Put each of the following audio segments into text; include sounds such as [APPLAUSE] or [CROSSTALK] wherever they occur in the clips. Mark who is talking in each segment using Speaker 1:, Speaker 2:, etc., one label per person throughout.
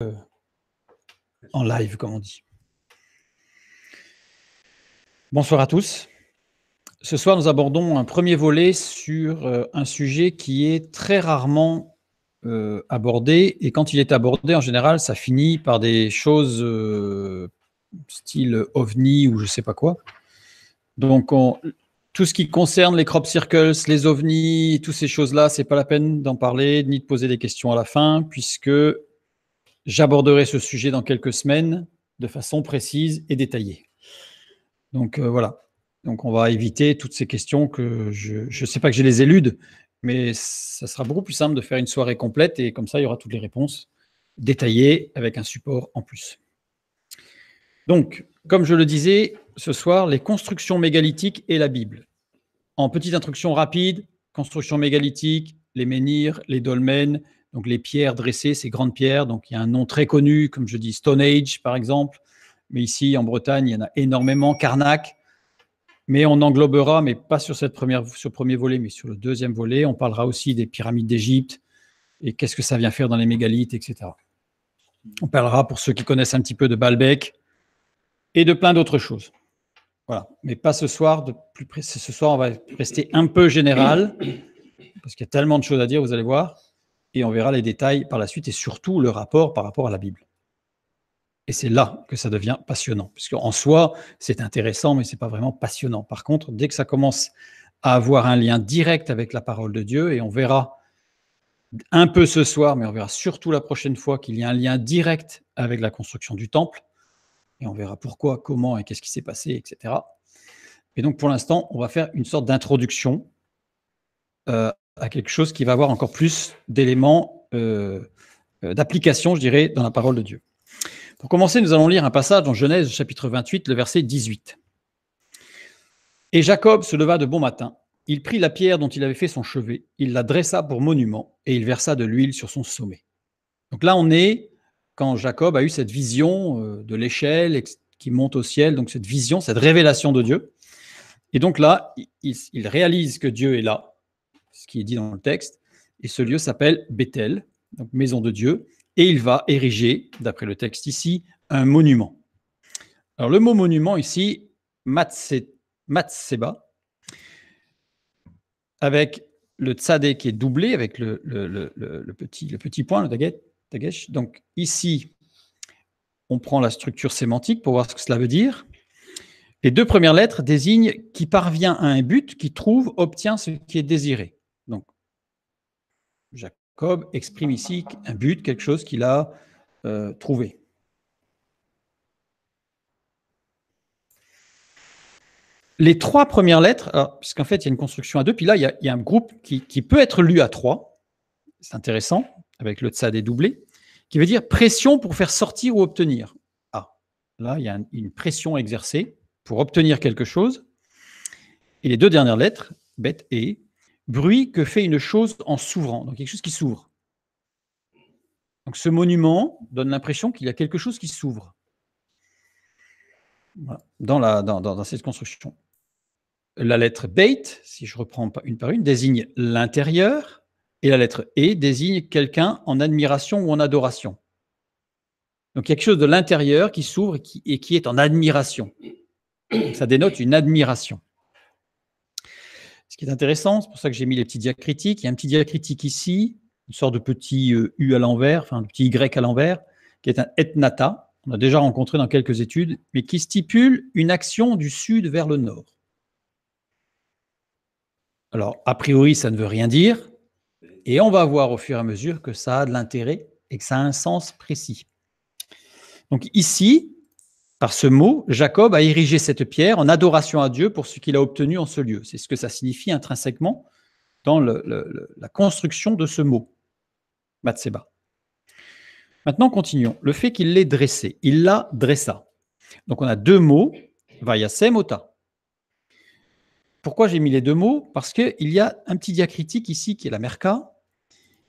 Speaker 1: Euh, en live, comme on dit. Bonsoir à tous. Ce soir, nous abordons un premier volet sur euh, un sujet qui est très rarement euh, abordé. Et quand il est abordé, en général, ça finit par des choses style ovni ou je ne sais pas quoi. Donc, tout ce qui concerne les crop circles, les ovnis, toutes ces choses-là, c'est pas la peine d'en parler ni de poser des questions à la fin, puisque J'aborderai ce sujet dans quelques semaines de façon précise et détaillée. Donc euh, voilà. Donc on va éviter toutes ces questions que je ne sais pas que je les élude, mais ça sera beaucoup plus simple de faire une soirée complète et comme ça il y aura toutes les réponses détaillées avec un support en plus. Donc, comme je le disais ce soir, les constructions mégalithiques et la Bible. En petite introduction rapide, construction mégalithique, les menhirs, les dolmens, donc les pierres dressées, ces grandes pierres, donc il y a un nom très connu, comme je dis, Stone Age par exemple, mais ici en Bretagne, il y en a énormément, Carnac, mais on englobera, mais pas sur cette première, sur le premier volet, mais sur le deuxième volet, on parlera aussi des pyramides d'Égypte et qu'est-ce que ça vient faire dans les mégalithes, etc. On parlera pour ceux qui connaissent un petit peu de Baalbek et de plein d'autres choses. Voilà, mais pas ce soir. De plus ce soir, on va rester un peu général parce qu'il y a tellement de choses à dire, vous allez voir et on verra les détails par la suite et surtout le rapport par rapport à la Bible. Et c'est là que ça devient passionnant, puisque en soi, c'est intéressant, mais ce n'est pas vraiment passionnant. Par contre, dès que ça commence à avoir un lien direct avec la parole de Dieu, et on verra un peu ce soir, mais on verra surtout la prochaine fois qu'il y a un lien direct avec la construction du temple, et on verra pourquoi, comment et qu'est-ce qui s'est passé, etc. Et donc pour l'instant, on va faire une sorte d'introduction euh, à quelque chose qui va avoir encore plus d'éléments euh, euh, d'application, je dirais, dans la parole de Dieu. Pour commencer, nous allons lire un passage dans Genèse chapitre 28, le verset 18. Et Jacob se leva de bon matin. Il prit la pierre dont il avait fait son chevet, il la dressa pour monument et il versa de l'huile sur son sommet. Donc là, on est quand Jacob a eu cette vision euh, de l'échelle qui monte au ciel, donc cette vision, cette révélation de Dieu. Et donc là, il, réalise que Dieu est là, qui est dit dans le texte. Et ce lieu s'appelle Bethel, donc maison de Dieu, et il va ériger, d'après le texte ici, un monument. Alors le mot monument ici, matséba, avec le tsadé qui est doublé, avec le, petit, le petit point, le tagesh. Donc ici, on prend la structure sémantique pour voir ce que cela veut dire. Les deux premières lettres désignent qui parvient à un but, qui trouve, obtient ce qui est désiré. Jacob exprime ici un but, quelque chose qu'il a euh, trouvé. Les trois premières lettres, puisqu'en fait, il y a une construction à deux, puis là, il y a, un groupe qui, peut être lu à trois, c'est intéressant, avec le tsad est doublé, qui veut dire pression pour faire sortir ou obtenir. Ah, là, il y a une pression exercée pour obtenir quelque chose. Et les deux dernières lettres, bet et, bruit que fait une chose en s'ouvrant, donc quelque chose qui s'ouvre. Donc ce monument donne l'impression qu'il y a quelque chose qui s'ouvre dans, cette construction. La lettre bait, si je reprends une par une, désigne l'intérieur, et la lettre e désigne quelqu'un en admiration ou en adoration. Donc il y a quelque chose de l'intérieur qui s'ouvre et qui est en admiration. Ça dénote une admiration qui est intéressant, c'est pour ça que j'ai mis les petits diacritiques. Il y a un petit diacritique ici, une sorte de petit euh, U à l'envers, enfin, un petit Y à l'envers, qui est un etnata, on a déjà rencontré dans quelques études, mais qui stipule une action du sud vers le nord. Alors, a priori, ça ne veut rien dire, et on va voir au fur et à mesure que ça a de l'intérêt et que ça a un sens précis. Donc ici, par ce mot, Jacob a érigé cette pierre en adoration à Dieu pour ce qu'il a obtenu en ce lieu. C'est ce que ça signifie intrinsèquement dans la construction de ce mot, Matseba. Maintenant, continuons. Le fait qu'il l'ait dressé, il la dressa. Donc on a deux mots, Vayasem, mota. Pourquoi j'ai mis les deux mots Parce qu'il y a un petit diacritique ici qui est la merka,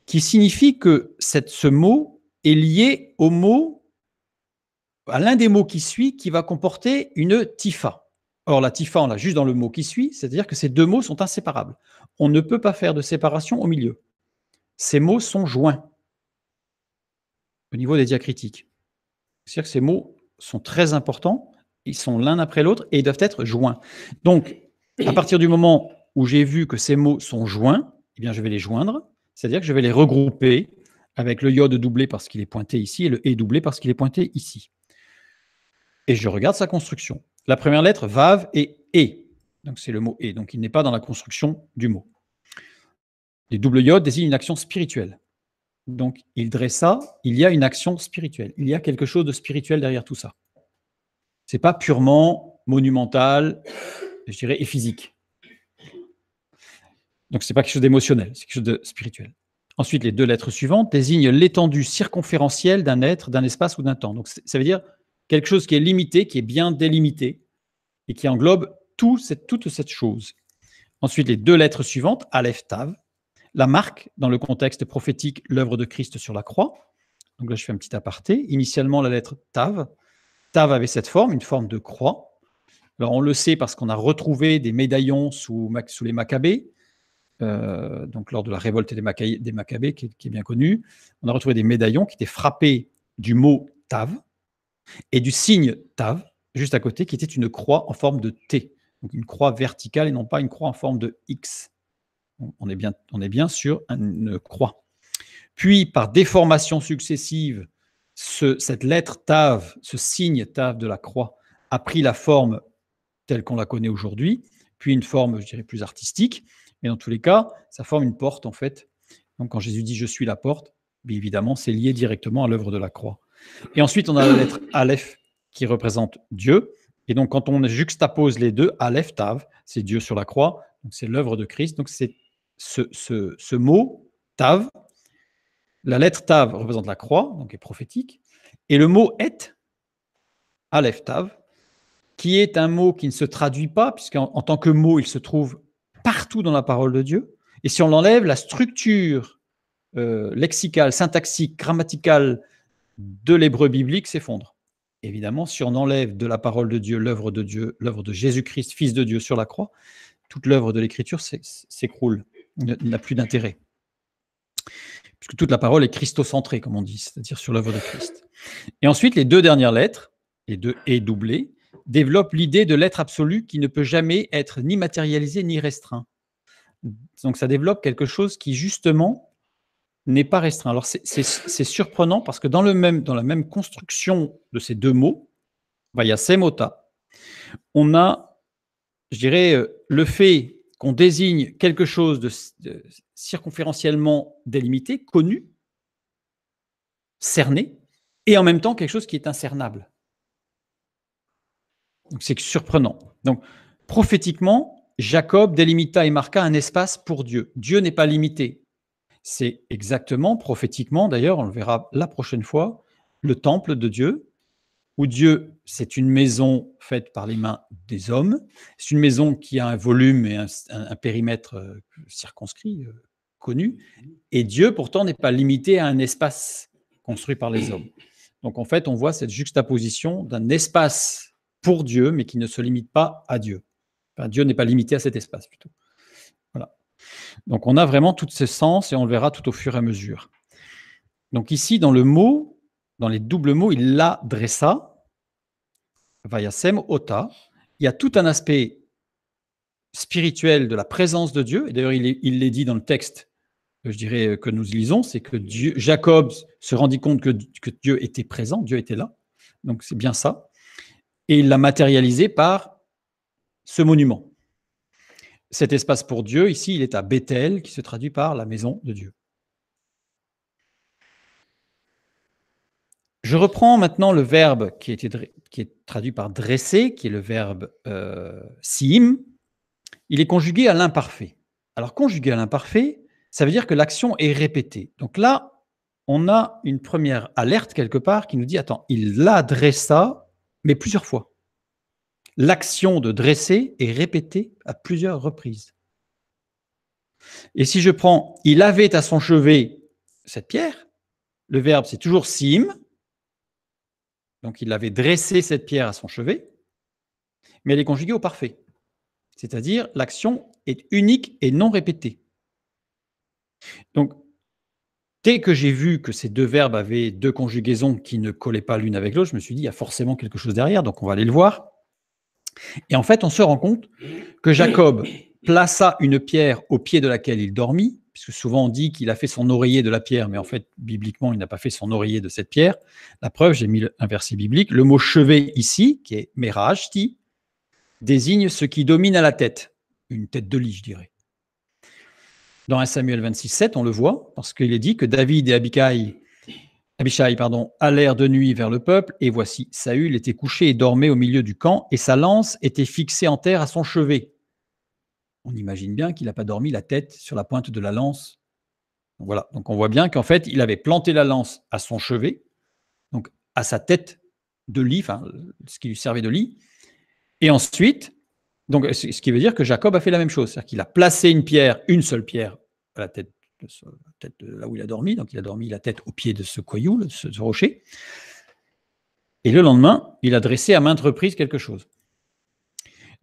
Speaker 1: qui signifie que ce mot est lié au mot à l'un des mots qui suit qui va comporter une tifa. Or, la tifa, on l'a juste dans le mot qui suit, c'est-à-dire que ces deux mots sont inséparables. On ne peut pas faire de séparation au milieu. Ces mots sont joints au niveau des diacritiques. C'est-à-dire que ces mots sont très importants, ils sont l'un après l'autre et ils doivent être joints. Donc, à partir du moment où j'ai vu que ces mots sont joints, eh bien, je vais les joindre, c'est-à-dire que je vais les regrouper avec le yod doublé parce qu'il est pointé ici et le e doublé parce qu'il est pointé ici et je regarde sa construction. La première lettre, Vav, et E. Donc c'est le mot E. Donc il n'est pas dans la construction du mot. Les double « iot » désignent une action spirituelle. Donc il dressa, il y a une action spirituelle. Il y a quelque chose de spirituel derrière tout ça. Ce n'est pas purement monumental, je dirais, et physique. Donc ce n'est pas quelque chose d'émotionnel, c'est quelque chose de spirituel. Ensuite, les deux lettres suivantes désignent l'étendue circonférentielle d'un être, d'un espace ou d'un temps. Donc ça veut dire quelque chose qui est limité, qui est bien délimité et qui englobe tout toute cette chose. Ensuite, les deux lettres suivantes, Aleph Tav, la marque dans le contexte prophétique, l'œuvre de Christ sur la croix. Donc là, je fais un petit aparté. Initialement, la lettre Tav. Tav avait cette forme, une forme de croix. Alors, on le sait parce qu'on a retrouvé des médaillons sous, les Maccabées, euh, donc lors de la révolte des, Maccabées, qui est bien connue. On a retrouvé des médaillons qui étaient frappés du mot Tav, et du signe Tav, juste à côté, qui était une croix en forme de T. Donc une croix verticale et non pas une croix en forme de X. On est bien, on sur une croix. Puis, par déformation successive, cette lettre Tav, ce signe Tav de la croix, a pris la forme telle qu'on la connaît aujourd'hui, puis une forme, je dirais, plus artistique. Mais dans tous les cas, ça forme une porte, en fait. Donc, quand Jésus dit Je suis la porte, bien évidemment, c'est lié directement à l'œuvre de la croix. Et ensuite, on a la lettre Aleph qui représente Dieu. Et donc, quand on juxtapose les deux, Aleph, Tav, c'est Dieu sur la croix, c'est l'œuvre de Christ. Donc, c'est ce, mot, Tav, la lettre Tav représente la croix, donc est prophétique. Et le mot Et, Aleph, Tav, qui est un mot qui ne se traduit pas, puisqu'en en tant que mot, il se trouve partout dans la parole de Dieu. Et si on l'enlève, la structure euh, lexicale, syntaxique, grammaticale de l'hébreu biblique s'effondre. Évidemment, si on enlève de la parole de Dieu l'œuvre de Dieu, l'œuvre de Jésus-Christ, Fils de Dieu sur la croix, toute l'œuvre de l'Écriture s'écroule, n'a plus d'intérêt. Puisque toute la parole est christocentrée, comme on dit, c'est-à-dire sur l'œuvre de Christ. Et ensuite, les deux dernières lettres, les deux et doublées, développent l'idée de l'être absolu qui ne peut jamais être ni matérialisé ni restreint. Donc ça développe quelque chose qui, justement, n'est pas restreint. Alors c'est surprenant parce que dans, le même, dans la même construction de ces deux mots, bah, semota », on a, je dirais, euh, le fait qu'on désigne quelque chose de, de, circonférentiellement délimité, connu, cerné, et en même temps quelque chose qui est incernable. Donc c'est surprenant. Donc prophétiquement, Jacob délimita et marqua un espace pour Dieu. Dieu n'est pas limité c'est exactement, prophétiquement d'ailleurs, on le verra la prochaine fois, le temple de Dieu, où Dieu, c'est une maison faite par les mains des hommes, c'est une maison qui a un volume et un, périmètre euh, circonscrit, euh, connu, et Dieu pourtant n'est pas limité à un espace construit par les hommes. Donc en fait, on voit cette juxtaposition d'un espace pour Dieu, mais qui ne se limite pas à Dieu. Dieu n'est pas limité à cet espace plutôt. Donc on a vraiment tous ces sens et on le verra tout au fur et à mesure. Donc ici, dans le mot, dans les doubles mots, il l'adressa, vayasem, ota. Il y a tout un aspect spirituel de la présence de Dieu. Et d'ailleurs, il l'est dit dans le texte, je dirais, euh, que nous lisons, c'est que Dieu, Jacob se rendit compte que, que Dieu était présent, Dieu était là. Donc c'est bien ça. Et il l'a matérialisé par ce monument. Cet espace pour Dieu, ici, il est à Bethel, qui se traduit par la maison de Dieu. Je reprends maintenant le verbe qui, est traduit par dresser, qui est le verbe euh, sim. Il est conjugué à l'imparfait. Alors, conjugué à l'imparfait, ça veut dire que l'action est répétée. Donc là, on a une première alerte quelque part qui nous dit, attends, il la dressa, mais plusieurs fois. L'action de dresser est répétée à plusieurs reprises. Et si je prends il avait à son chevet cette pierre, le verbe c'est toujours sim. Donc il avait dressé cette pierre à son chevet, mais elle est conjuguée au parfait. C'est-à-dire l'action est unique et non répétée. Donc dès que j'ai vu que ces deux verbes avaient deux conjugaisons qui ne collaient pas l'une avec l'autre, je me suis dit il y a forcément quelque chose derrière, donc on va aller le voir. Et en fait, on se rend compte que Jacob plaça une pierre au pied de laquelle il dormit, puisque souvent on dit qu'il a fait son oreiller de la pierre, mais en fait, bibliquement, il n'a pas fait son oreiller de cette pierre. La preuve, j'ai mis un verset biblique, le mot chevet ici, qui est merajti, désigne ce qui domine à la tête, une tête de lit, je dirais. Dans 1 Samuel 26, 7, on le voit, parce qu'il est dit que David et Abikaï, Abishai, pardon, allèrent de nuit vers le peuple, et voici, Saül était couché et dormait au milieu du camp, et sa lance était fixée en terre à son chevet. On imagine bien qu'il n'a pas dormi la tête sur la pointe de la lance. voilà, donc on voit bien qu'en fait, il avait planté la lance à son chevet, donc à sa tête de lit, enfin, ce qui lui servait de lit. Et ensuite, donc, ce qui veut dire que Jacob a fait la même chose, c'est-à-dire qu'il a placé une pierre, une seule pierre, à la tête tête euh, là où il a dormi. Donc il a dormi la tête au pied de ce coyou, de ce, rocher. Et le lendemain, il a dressé à maintes reprises quelque chose.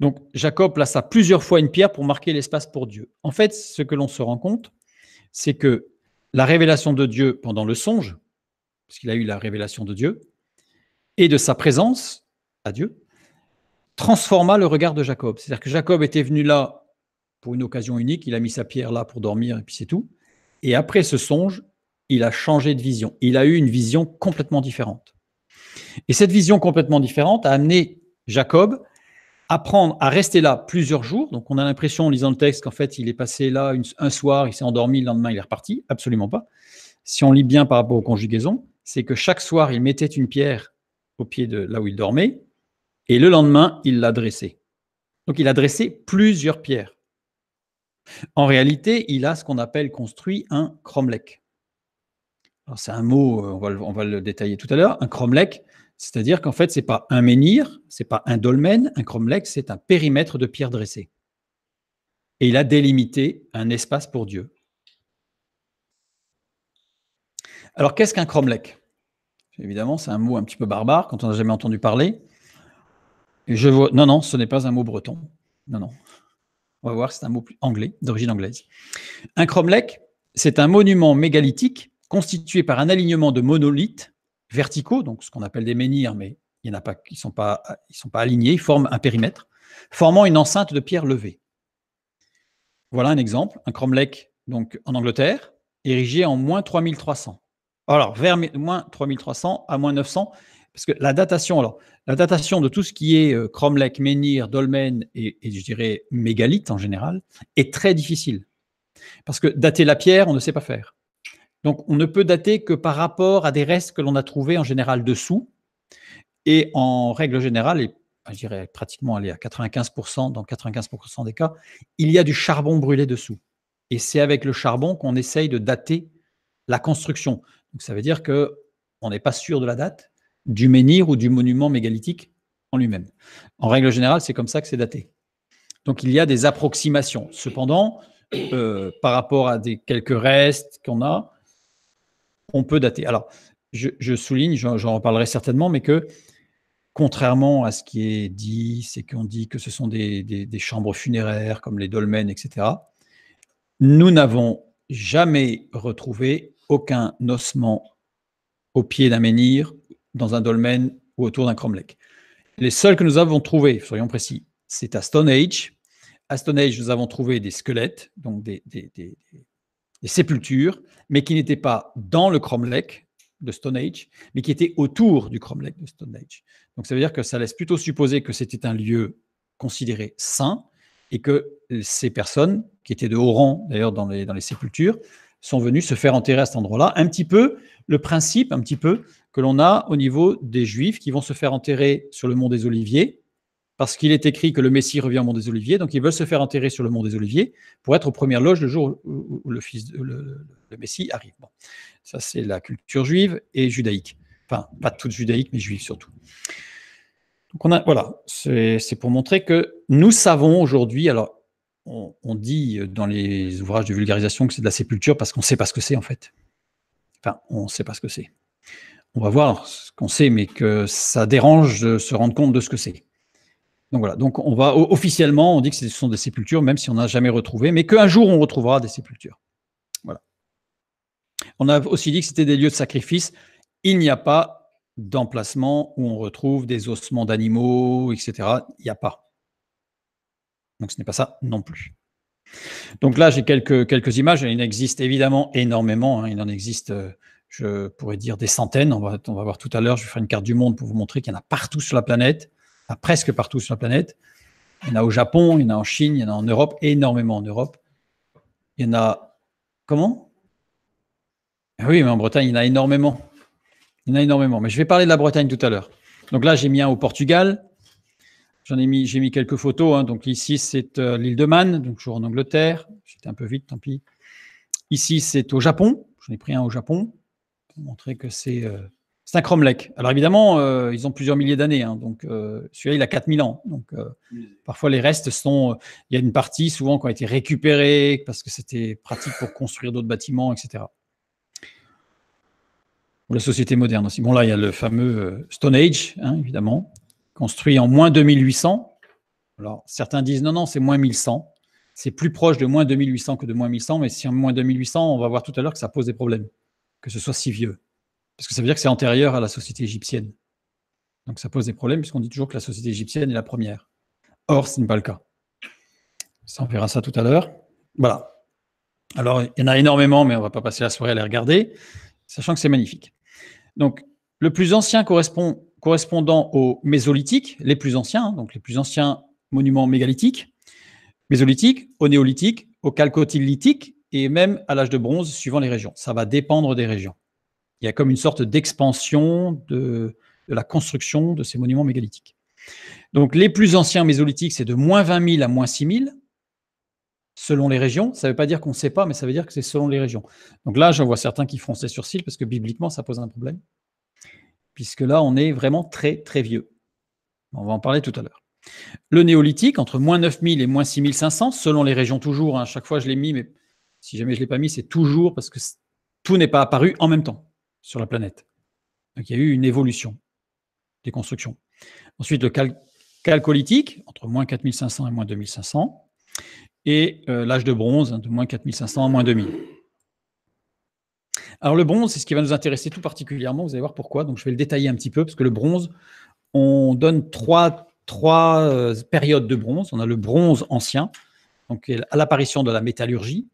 Speaker 1: Donc Jacob plaça plusieurs fois une pierre pour marquer l'espace pour Dieu. En fait, ce que l'on se rend compte, c'est que la révélation de Dieu pendant le songe, parce qu'il a eu la révélation de Dieu, et de sa présence à Dieu, transforma le regard de Jacob. C'est-à-dire que Jacob était venu là pour une occasion unique, il a mis sa pierre là pour dormir et puis c'est tout. Et après ce songe, il a changé de vision. Il a eu une vision complètement différente. Et cette vision complètement différente a amené Jacob à à rester là plusieurs jours. Donc on a l'impression en lisant le texte qu'en fait il est passé là un soir, il s'est endormi, le lendemain il est reparti. Absolument pas. Si on lit bien par rapport aux conjugaisons, c'est que chaque soir il mettait une pierre au pied de là où il dormait et le lendemain il la dressée. Donc il a dressé plusieurs pierres. En réalité, il a ce qu'on appelle construit un cromlech. Alors c'est un mot, euh, on va, le, détailler tout à l'heure, un cromlech, c'est-à-dire qu'en fait, ce n'est pas un menhir, ce n'est pas un dolmen, un cromlech, c'est un périmètre de pierre dressées. Et il a délimité un espace pour Dieu. Alors qu'est-ce qu'un cromlech Évidemment, c'est un mot un petit peu barbare quand on n'a jamais entendu parler. Et je Non, non, ce n'est pas un mot breton. Non, non. On va voir, c'est un mot anglais, d'origine anglaise. Un cromlech, c'est un monument mégalithique constitué par un alignement de monolithes verticaux, donc ce qu'on appelle des menhirs, mais il en a pas, ils ne sont, pas, sont pas alignés, ils forment un périmètre, formant une enceinte de pierres levées. Voilà un exemple, un cromlech donc, en Angleterre, érigé en moins 3300. Alors, vers moins 3300 à moins 900, parce que la datation, alors, la datation de tout ce qui est euh, cromlech, menhir, dolmen et, je dirais mégalithes en général est très difficile. Parce que dater la pierre, on ne sait pas faire. Donc, on ne peut dater que par rapport à des restes que l'on a trouvés en général dessous. Et en règle générale, et bah, je dirais pratiquement aller à 95%, dans 95% des cas, il y a du charbon brûlé dessous. Et c'est avec le charbon qu'on essaye de dater la construction. Donc ça veut dire que on n'est pas sûr de la date du menhir ou du monument mégalithique en lui-même. En règle générale, c'est comme ça que c'est daté. Donc il y a des approximations. Cependant, euh, par rapport à quelques restes qu'on a, on peut dater. Alors, je, souligne, j'en reparlerai certainement, mais que contrairement à ce qui est dit, c'est qu'on dit que ce sont des chambres funéraires comme les dolmens, etc. Nous n'avons jamais retrouvé aucun ossement au pied d'un menhir, dans un dolmen ou autour d'un cromlech. Les seuls que nous avons trouvés, soyons précis, c'est à Stone Age. À Stone Age, nous avons trouvé des squelettes, donc des, sépultures, mais qui n'étaient pas dans le cromlech de Stone Age, mais qui étaient autour du cromlech de Stone Age. Donc ça veut dire que ça laisse plutôt supposer que c'était un lieu considéré saint et que ces personnes, qui étaient de haut rang d'ailleurs dans dans les sépultures, sont venus se faire enterrer à cet endroit-là. Un petit peu le principe, un petit peu que l'on a au niveau des Juifs qui vont se faire enterrer sur le mont des Oliviers, parce qu'il est écrit que le Messie revient au mont des Oliviers, donc ils veulent se faire enterrer sur le mont des Oliviers pour être aux premières loges le jour où le, fils, le, Messie arrive. Ça, c'est la culture juive et judaïque. Enfin, pas toute judaïque, mais juive surtout. Donc on a, voilà, c'est pour montrer que nous savons aujourd'hui, alors on, dit dans les ouvrages de vulgarisation que c'est de la sépulture parce qu'on ne sait pas ce que c'est en fait. Enfin, on ne sait pas ce que c'est. On va voir ce qu'on sait, mais que ça dérange de se rendre compte de ce que c'est. Donc voilà, donc on va officiellement, on dit que ce sont des sépultures, même si on n'a jamais retrouvé, mais qu'un jour on retrouvera des sépultures. Voilà. On a aussi dit que c'était des lieux de sacrifice. Il n'y a pas d'emplacement où on retrouve des ossements d'animaux, etc. Il n'y a pas. Donc ce n'est pas ça non plus. Donc là, j'ai quelques, quelques images. Il en existe évidemment énormément. Hein. Il en existe, euh, je pourrais dire, des centaines. On va, on va voir tout à l'heure. Je vais faire une carte du monde pour vous montrer qu'il y en a partout sur la planète. presque partout sur la planète. Il y en a au Japon, il y en a en Chine, il y en a en Europe, énormément en Europe. Il y en a. Comment ah Oui, mais en Bretagne, il y en a énormément. Il y en a énormément. Mais je vais parler de la Bretagne tout à l'heure. Donc là, j'ai mis un au Portugal, J'en ai mis, j'ai mis quelques photos. Hein. Donc ici, c'est euh, l'île de Man, donc toujours en Angleterre. J'étais un peu vite, tant pis. Ici, c'est au Japon. J'en ai pris un au Japon pour montrer que c'est euh, un cromlech. Alors évidemment, euh, ils ont plusieurs milliers d'années. Hein. donc celui-là, il a 4000 ans. Donc parfois, les restes sont. Il y a une partie souvent qui a été récupérée parce que c'était pratique pour construire d'autres bâtiments, etc. Ou la société moderne aussi. Bon, là, il y a le fameux Stone Age, hein, évidemment construit en moins 2800. Alors, certains disent non, non, c'est moins 1100. C'est plus proche de moins 2800 que de moins 1100, mais si en moins 2800, on va voir tout à l'heure que ça pose des problèmes, que ce soit si vieux. Parce que ça veut dire que c'est antérieur à la société égyptienne. Donc ça pose des problèmes, puisqu'on dit toujours que la société égyptienne est la première. Or, ce n'est pas le cas. Ça, on verra ça tout à l'heure. Voilà. Alors, il y en a énormément, mais on ne va pas passer la soirée à les regarder, sachant que c'est magnifique. Donc, le plus ancien correspond correspondant aux mésolithiques, les plus anciens, donc les plus anciens monuments mégalithiques, mésolithiques, au néolithique, au calcotylithique et même à l'âge de bronze suivant les régions. Ça va dépendre des régions. Il y a comme une sorte d'expansion de, de la construction de ces monuments mégalithiques. Donc les plus anciens mésolithiques, c'est de moins 20 000 à moins 6 000 selon les régions. Ça ne veut pas dire qu'on ne sait pas, mais ça veut dire que c'est selon les régions. Donc là, j'en vois certains qui froncent les sourcils parce que bibliquement, ça pose un problème puisque là, on est vraiment très, très vieux. On va en parler tout à l'heure. Le néolithique, entre moins 9000 et moins 6500, selon les régions toujours. À hein, chaque fois, je l'ai mis, mais si jamais je ne l'ai pas mis, c'est toujours parce que tout n'est pas apparu en même temps sur la planète. Donc, il y a eu une évolution des constructions. Ensuite, le calcolithique, entre moins 4500 et moins 2500. Et euh, l'âge de bronze, hein, de moins 4500 à moins 2000. Alors le bronze, c'est ce qui va nous intéresser tout particulièrement. Vous allez voir pourquoi. Donc je vais le détailler un petit peu, parce que le bronze, on donne trois, euh, périodes de bronze. On a le bronze ancien, donc à l'apparition de la métallurgie,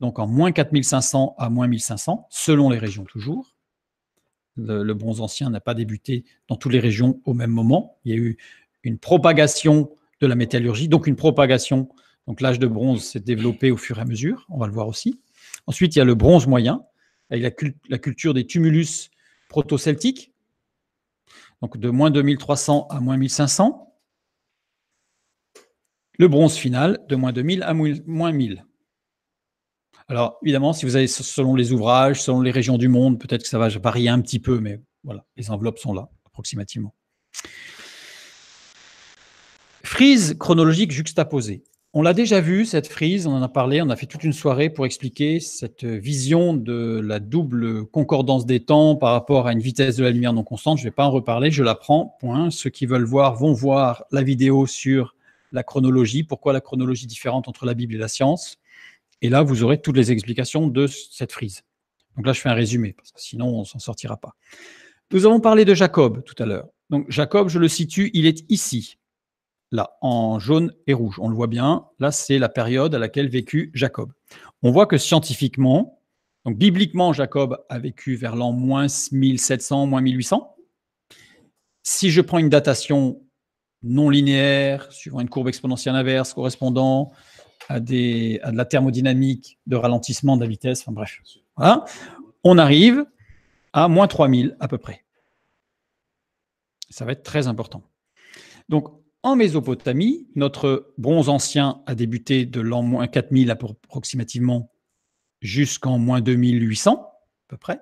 Speaker 1: donc en moins 4500 à moins 1500, selon les régions toujours. Le, le bronze ancien n'a pas débuté dans toutes les régions au même moment. Il y a eu une propagation de la métallurgie, donc une propagation. Donc l'âge de bronze s'est développé au fur et à mesure, on va le voir aussi. Ensuite, il y a le bronze moyen, avec la, culture des tumulus proto-celtiques, donc de moins 2300 à moins 1500. Le bronze final, de moins 2000 à moins 1000. Alors, évidemment, si vous avez, selon les ouvrages, selon les régions du monde, peut-être que ça va varier un petit peu, mais voilà, les enveloppes sont là, approximativement. Frise chronologique juxtaposée. On l'a déjà vu, cette frise, on en a parlé, on a fait toute une soirée pour expliquer cette vision de la double concordance des temps par rapport à une vitesse de la lumière non constante. Je ne vais pas en reparler, je la prends, point. Ceux qui veulent voir vont voir la vidéo sur la chronologie, pourquoi la chronologie différente entre la Bible et la science. Et là, vous aurez toutes les explications de cette frise. Donc là, je fais un résumé, parce que sinon, on ne s'en sortira pas. Nous avons parlé de Jacob tout à l'heure. Donc Jacob, je le situe, il est ici là, en jaune et rouge. On le voit bien, là, c'est la période à laquelle vécut Jacob. On voit que scientifiquement, donc bibliquement, Jacob a vécu vers l'an moins 1700, moins 1800. Si je prends une datation non linéaire, suivant une courbe exponentielle inverse correspondant à, de la thermodynamique de ralentissement de la vitesse, enfin bref, on arrive à moins 3000 à peu près. Ça va être très important. Donc, en Mésopotamie, notre bronze ancien a débuté de l'an moins 4000 approximativement jusqu'en moins 2800 à peu près.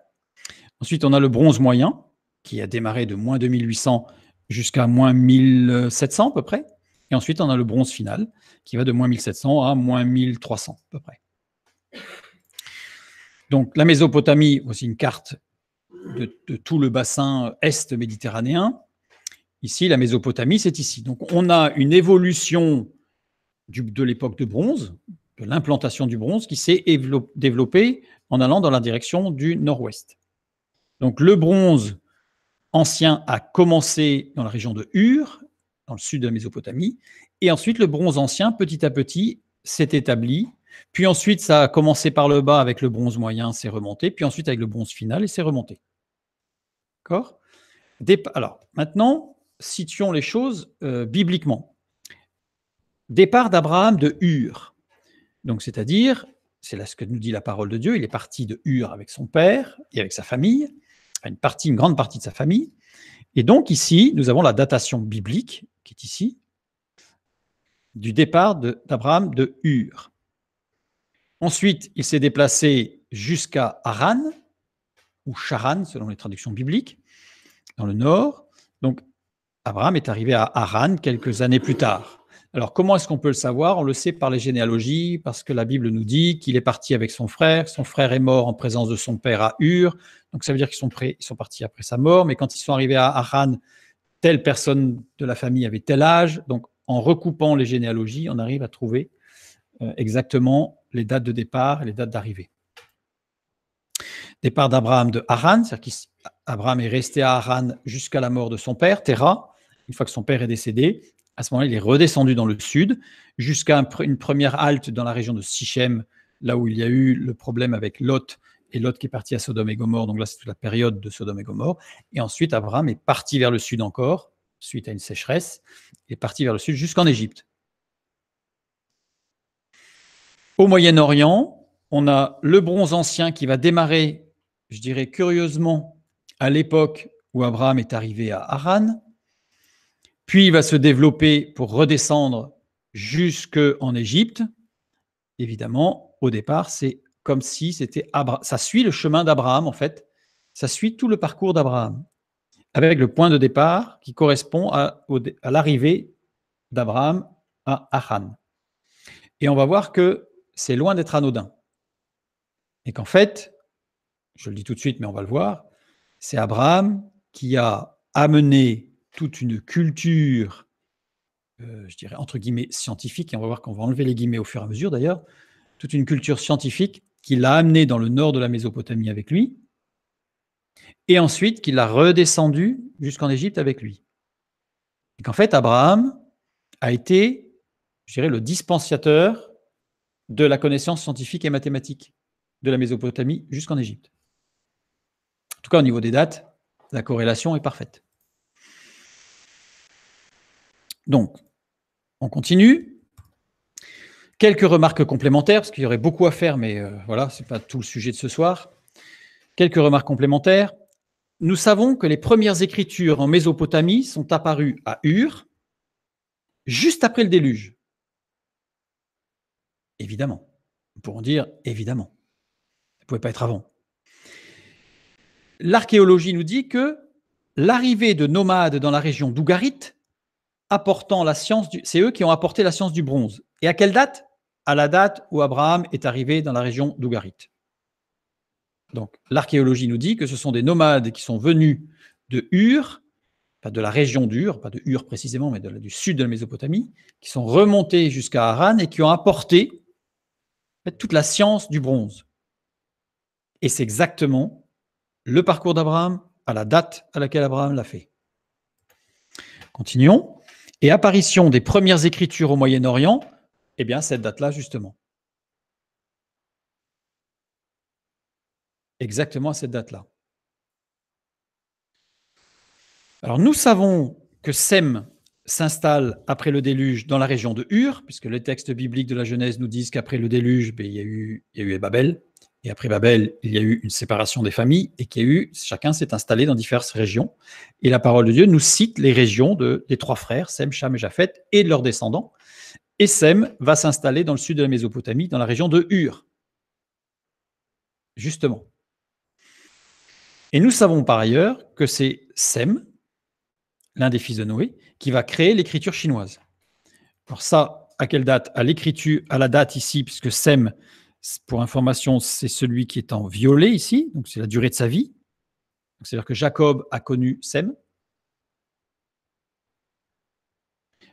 Speaker 1: Ensuite, on a le bronze moyen qui a démarré de moins 2800 jusqu'à 1700 à peu près. Et ensuite, on a le bronze final qui va de moins 1700 à moins 1300 à peu près. Donc la Mésopotamie, aussi une carte de tout le bassin est méditerranéen. Ici, la Mésopotamie, c'est ici. Donc on a une évolution de l'époque de bronze, de l'implantation du bronze, qui s'est développée en allant dans la direction du nord-ouest. Donc le bronze ancien a commencé dans la région de Ur, dans le sud de la Mésopotamie, et ensuite le bronze ancien, petit à petit, s'est établi. Puis ensuite, ça a commencé par le bas avec le bronze moyen, c'est remonté. Puis ensuite, avec le bronze final, et c'est remonté. D'accord Alors, maintenant, situons les choses euh, bibliquement. Départ d'Abraham de Ur. Donc, c'est-à-dire, c'est là ce que nous dit la parole de Dieu, il est parti de Ur avec son père et avec sa famille, une partie, une grande partie de sa famille. Et donc, ici, nous avons la datation biblique, qui est ici, du départ d'Abraham de, Ur. Ensuite, il s'est déplacé jusqu'à Aran, ou Charan, selon les traductions bibliques, dans le nord. Donc, Abraham est arrivé à Haran quelques années plus tard. Alors comment est-ce qu'on peut le savoir On le sait par les généalogies, parce que la Bible nous dit qu'il est parti avec son frère, son frère est mort en présence de son père à Ur, donc ça veut dire qu'ils sont, sont partis après sa mort, mais quand ils sont arrivés à Haran, telle personne de la famille avait tel âge, donc en recoupant les généalogies, on arrive à trouver euh, exactement les dates de départ et les dates d'arrivée. Départ d'Abraham de Haran, c'est-à-dire qu'Abraham est resté à Haran jusqu'à la mort de son père, Terah, une fois que son père est décédé, à ce moment-là, il est redescendu dans le sud jusqu'à une première halte dans la région de Sichem, là où il y a eu le problème avec Lot et Lot qui est parti à Sodome et Gomorre. Donc là, c'est toute la période de Sodome et Gomorre. Et ensuite, Abraham est parti vers le sud encore, suite à une sécheresse, est parti vers le sud jusqu'en Égypte. Au Moyen-Orient, on a le bronze ancien qui va démarrer, je dirais curieusement, à l'époque où Abraham est arrivé à Haran, puis il va se développer pour redescendre jusqu'en Égypte. Évidemment, au départ, c'est comme si c'était Abraham. ça suit le chemin d'Abraham en fait, ça suit tout le parcours d'Abraham avec le point de départ qui correspond à, à l'arrivée d'Abraham à Haran. Et on va voir que c'est loin d'être anodin. Et qu'en fait, je le dis tout de suite, mais on va le voir, c'est Abraham qui a amené toute une culture, euh, je dirais entre guillemets scientifique, et on va voir qu'on va enlever les guillemets au fur et à mesure d'ailleurs, toute une culture scientifique qui l'a amené dans le nord de la Mésopotamie avec lui, et ensuite qu'il l'a redescendu jusqu'en Égypte avec lui. Et qu'en fait, Abraham a été, je dirais, le dispensateur de la connaissance scientifique et mathématique de la Mésopotamie jusqu'en Égypte. En tout cas, au niveau des dates, la corrélation est parfaite. Donc, on continue. Quelques remarques complémentaires, parce qu'il y aurait beaucoup à faire, mais euh, voilà, ce n'est pas tout le sujet de ce soir. Quelques remarques complémentaires. Nous savons que les premières écritures en Mésopotamie sont apparues à Ur, juste après le déluge. Évidemment. Nous pourrons dire évidemment. Ça ne pouvait pas être avant. L'archéologie nous dit que l'arrivée de nomades dans la région d'Ougarit apportant la science c'est eux qui ont apporté la science du bronze. Et à quelle date À la date où Abraham est arrivé dans la région d'Ougarit. Donc l'archéologie nous dit que ce sont des nomades qui sont venus de Ur, pas de la région d'Ur, pas de Ur précisément, mais du sud de la Mésopotamie, qui sont remontés jusqu'à Haran et qui ont apporté toute la science du bronze. Et c'est exactement le parcours d'Abraham à la date à laquelle Abraham l'a fait. Continuons et apparition des premières écritures au Moyen-Orient, eh bien, cette date-là, justement. Exactement à cette date-là. Alors, nous savons que Sem s'installe après le déluge dans la région de Ur, puisque les textes bibliques de la Genèse nous disent qu'après le déluge, ben, il, y a eu, il Babel, et après Babel, il y a eu une séparation des familles et a eu, chacun s'est installé dans diverses régions. Et la parole de Dieu nous cite les régions de, des trois frères, Sem, Cham et Japheth, et de leurs descendants. Et Sem va s'installer dans le sud de la Mésopotamie, dans la région de Ur. Justement. Et nous savons par ailleurs que c'est Sem, l'un des fils de Noé, qui va créer l'écriture chinoise. Alors ça, à quelle date À l'écriture, à la date ici, puisque Sem, pour information, c'est celui qui est en violet ici, donc c'est la durée de sa vie. C'est-à-dire que Jacob a connu Sem.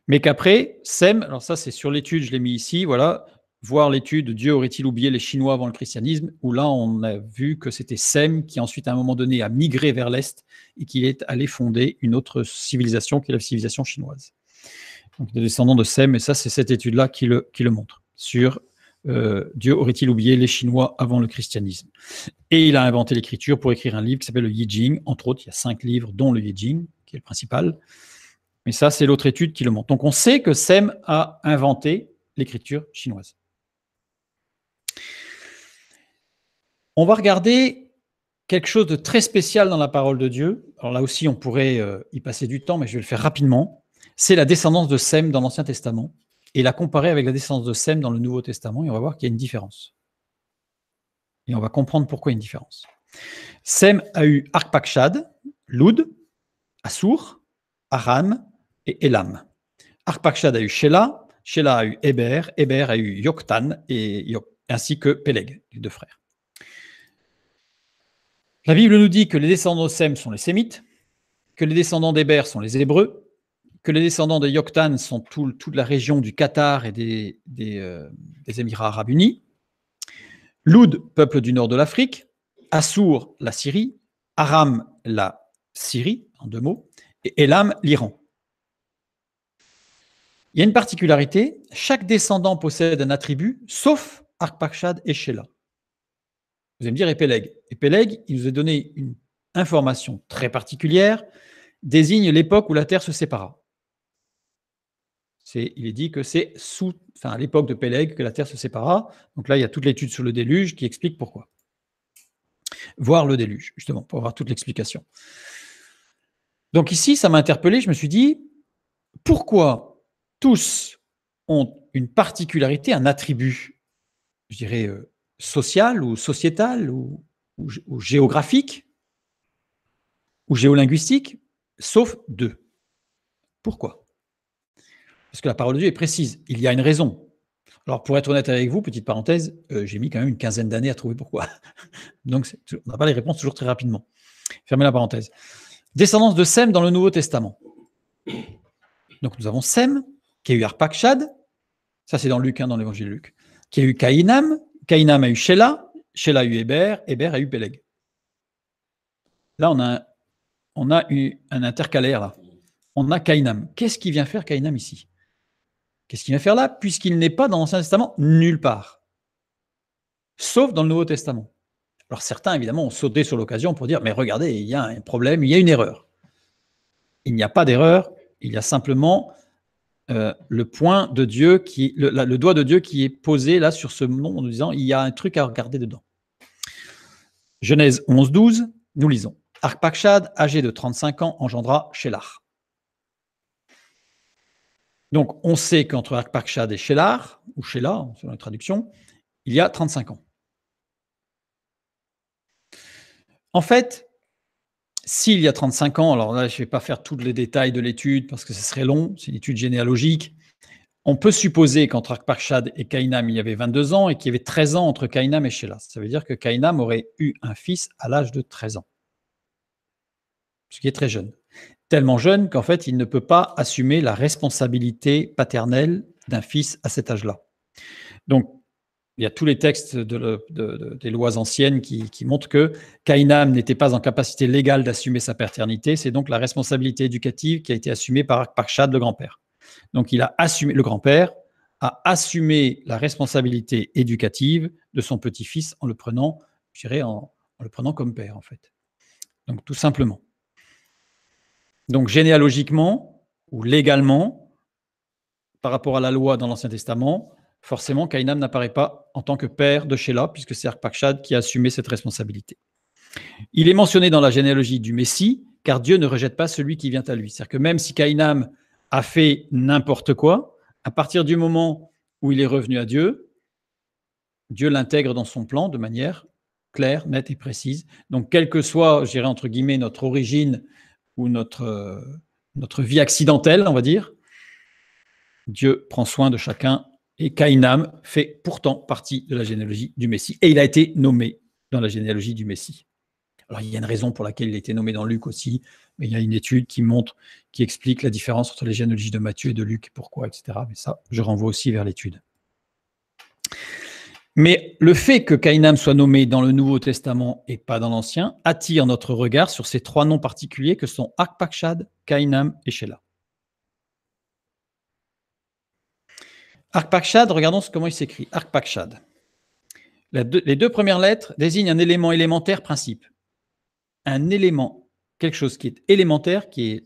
Speaker 1: Mais qu'après, Sem, alors ça c'est sur l'étude, je l'ai mis ici, voilà, voir l'étude Dieu aurait-il oublié les Chinois avant le christianisme, où là on a vu que c'était Sem qui ensuite à un moment donné a migré vers l'Est et qu'il est allé fonder une autre civilisation qui est la civilisation chinoise. Donc des descendants de Sem, et ça c'est cette étude-là qui le, qui le montre sur euh, Dieu aurait-il oublié les Chinois avant le christianisme Et il a inventé l'écriture pour écrire un livre qui s'appelle le Yijing ». Entre autres, il y a cinq livres, dont le Yijing » qui est le principal. Mais ça, c'est l'autre étude qui le montre. Donc on sait que Sem a inventé l'écriture chinoise. On va regarder quelque chose de très spécial dans la parole de Dieu. Alors là aussi, on pourrait euh, y passer du temps, mais je vais le faire rapidement. C'est la descendance de Sem dans l'Ancien Testament et la comparer avec la descendance de Sem dans le Nouveau Testament, et on va voir qu'il y a une différence. Et on va comprendre pourquoi il y a une différence. Sem a eu Arpakshad, Lud, Assur, Aram et Elam. Arpakshad a eu Shelah, Shelah a eu Héber, Héber a eu Yoktan, et, ainsi que Peleg, les deux frères. La Bible nous dit que les descendants de Sem sont les Sémites, que les descendants d'Héber sont les Hébreux, que les descendants de Yoktan sont toute la région du Qatar et des, euh, des, Émirats arabes unis, Loud, peuple du nord de l'Afrique, Assour, la Syrie, Aram, la Syrie, en deux mots, et Elam, l'Iran. Il y a une particularité, chaque descendant possède un attribut, sauf Arpachshad et Shela. Vous allez me dire Et Pelleg, il nous a donné une information très particulière, désigne l'époque où la Terre se sépara il est dit que c'est sous, enfin, à l'époque de Péleg que la terre se sépara. Donc là, il y a toute l'étude sur le déluge qui explique pourquoi. Voir le déluge, justement, pour avoir toute l'explication. Donc ici, ça m'a interpellé. Je me suis dit, pourquoi tous ont une particularité, un attribut, je dirais, euh, social ou sociétal ou géographique ou géolinguistique, sauf deux Pourquoi parce que la parole de Dieu est précise. Il y a une raison. Alors, pour être honnête avec vous, petite parenthèse, euh, j'ai mis quand même une quinzaine d'années à trouver pourquoi. [LAUGHS] Donc, on n'a pas les réponses toujours très rapidement. Fermez la parenthèse. Descendance de Sem dans le Nouveau Testament. Donc, nous avons Sem, qui a eu Arpachshad, ça c'est dans Luc, hein, dans l'évangile de Luc, qui a eu Kainam, Kainam a eu Shéla, Shéla a eu Héber, Héber a eu peleg Là, on a, eu un intercalaire. Là. On a Kainam. Qu'est-ce qui vient faire Kainam ici Qu'est-ce qu'il vient faire là Puisqu'il n'est pas dans l'Ancien Testament nulle part, sauf dans le Nouveau Testament. Alors certains, évidemment, ont sauté sur l'occasion pour dire, mais regardez, il y a un problème, il y a une erreur. Il n'y a pas d'erreur, il y a simplement euh, le point de Dieu, qui, le, doigt de Dieu qui est posé là sur ce nom en nous disant, il y a un truc à regarder dedans. Genèse 11, 12, nous lisons. Arpachshad, âgé de 35 ans, engendra Shélar. » Donc, on sait qu'entre Arpakshad et Shélar, ou Sheila, selon la traduction, il y a 35 ans. En fait, s'il y a 35 ans, alors là, je ne vais pas faire tous les détails de l'étude parce que ce serait long, c'est une étude généalogique. On peut supposer qu'entre Arpakshad et Kainam, il y avait 22 ans et qu'il y avait 13 ans entre Kainam et Shelah. Ça veut dire que Kainam aurait eu un fils à l'âge de 13 ans, ce qui est très jeune tellement jeune qu'en fait, il ne peut pas assumer la responsabilité paternelle d'un fils à cet âge-là. Donc, il y a tous les textes des lois anciennes qui, montrent que Kainam n'était pas en capacité légale d'assumer sa paternité. C'est donc la responsabilité éducative qui a été assumée par, par Chad, le grand-père. Donc, il a assumé, le grand-père a assumé la responsabilité éducative de son petit-fils en le prenant, je en le prenant comme père, en fait. Donc, tout simplement. Donc généalogiquement ou légalement, par rapport à la loi dans l'Ancien Testament, forcément, Caïnam n'apparaît pas en tant que père de Shéla, puisque c'est Arpakshad qui a assumé cette responsabilité. Il est mentionné dans la généalogie du Messie, car Dieu ne rejette pas celui qui vient à lui. C'est-à-dire que même si Caïnam a fait n'importe quoi, à partir du moment où il est revenu à Dieu, Dieu l'intègre dans son plan de manière claire, nette et précise. Donc, quelle que soit, j'irai entre guillemets, notre origine ou notre, euh, notre vie accidentelle, on va dire, Dieu prend soin de chacun et kainam fait pourtant partie de la généalogie du Messie. Et il a été nommé dans la généalogie du Messie. Alors il y a une raison pour laquelle il a été nommé dans Luc aussi, mais il y a une étude qui montre, qui explique la différence entre les généalogies de Matthieu et de Luc, pourquoi, etc. Mais ça, je renvoie aussi vers l'étude. Mais le fait que Kainam soit nommé dans le Nouveau Testament et pas dans l'Ancien attire notre regard sur ces trois noms particuliers que sont Akpakshad, Kainam et Shela. akpakshad regardons comment il s'écrit. Arkpakshad. les deux premières lettres désignent un élément élémentaire principe. Un élément, quelque chose qui est élémentaire, qui est